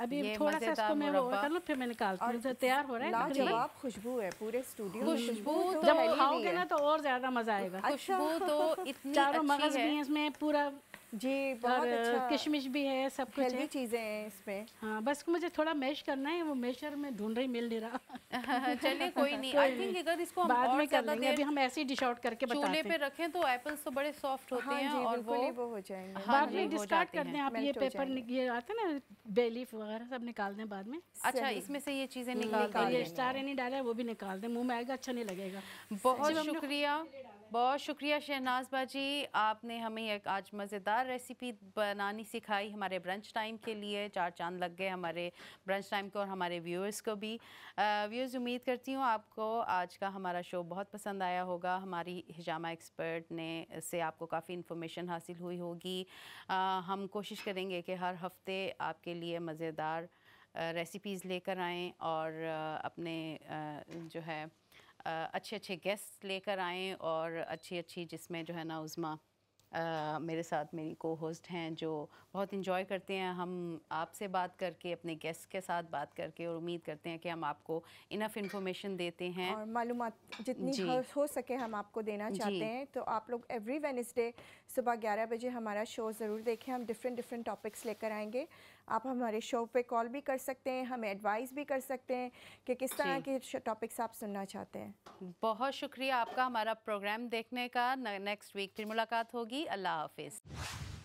अभी थोड़ा सा इसको मैं वो कर लो फिर मैं निकालती हूँ तैयार हो रहा है जवाब खुशबू है पूरे स्टूडियो खुशबू तो जब खाओगे ना तो और ज्यादा मजा आएगा अच्छा। खुशबू तो इतनी चारों मगज भी इसमें पूरा जी बहुत और अच्छा किशमिश भी है सब कुछ है चीज़ें हैं इसमें हाँ बस मुझे थोड़ा मैश करना है वो मैशर में ढूंढ रही मिल नहीं रहा चलिए कोई नहीं आई थिंक अगर इसको हम बाद में कर लेंगे अभी हम ऐसे ही डिश आउट करके चूल्हे पे रखें तो एप्पल्स तो बड़े सॉफ्ट होते हाँ हैं और वो हो जाएंगे हाँ बाद में डिस्कार्ड कर दें आप ये पेपर ये आते ना बेलीफ वगैरह सब निकाल दें बाद में अच्छा इसमें से ये चीज़ें निकाल दें ये स्टार नहीं डाला वो भी निकाल दें मुँह में आएगा अच्छा नहीं लगेगा बहुत शुक्रिया बहुत शुक्रिया शहनाज बाजी आपने हमें एक आज मज़ेदार रेसिपी बनानी सिखाई हमारे ब्रंच टाइम के लिए चार चांद लग गए हमारे ब्रंच टाइम को और हमारे व्यूअर्स को भी व्यूअर्स उम्मीद करती हूँ आपको आज का हमारा शो बहुत पसंद आया होगा हमारी हिजामा एक्सपर्ट ने से आपको काफ़ी इन्फॉर्मेशन हासिल हुई होगी आ, हम कोशिश करेंगे कि हर हफ्ते आपके लिए मज़ेदार रेसिपीज़ लेकर आएँ और अपने जो है अच्छे अच्छे गेस्ट लेकर आएँ और अच्छी अच्छी जिसमें जो है ना उज़मा मेरे साथ मेरी को होस्ट हैं जो बहुत इन्जॉय करते हैं हम आपसे बात करके अपने गेस्ट के साथ बात करके और उम्मीद करते हैं कि हम आपको इनफ इंफॉर्मेशन देते हैं और मालूम जितनी हो सके हम आपको देना चाहते हैं तो आप लोग एवरी वेनसडे सुबह ग्यारह बजे हमारा शो ज़रूर देखें हम डिफरेंट डिफरेंट टॉपिक्स लेकर आएंगे आप हमारे शो पे कॉल भी कर सकते हैं हमें एडवाइस भी कर सकते हैं कि किस तरह के टॉपिक्स आप सुनना चाहते हैं बहुत शुक्रिया आपका हमारा प्रोग्राम देखने का नेक्स्ट वीक फिर मुलाकात होगी अल्लाह हाफिज़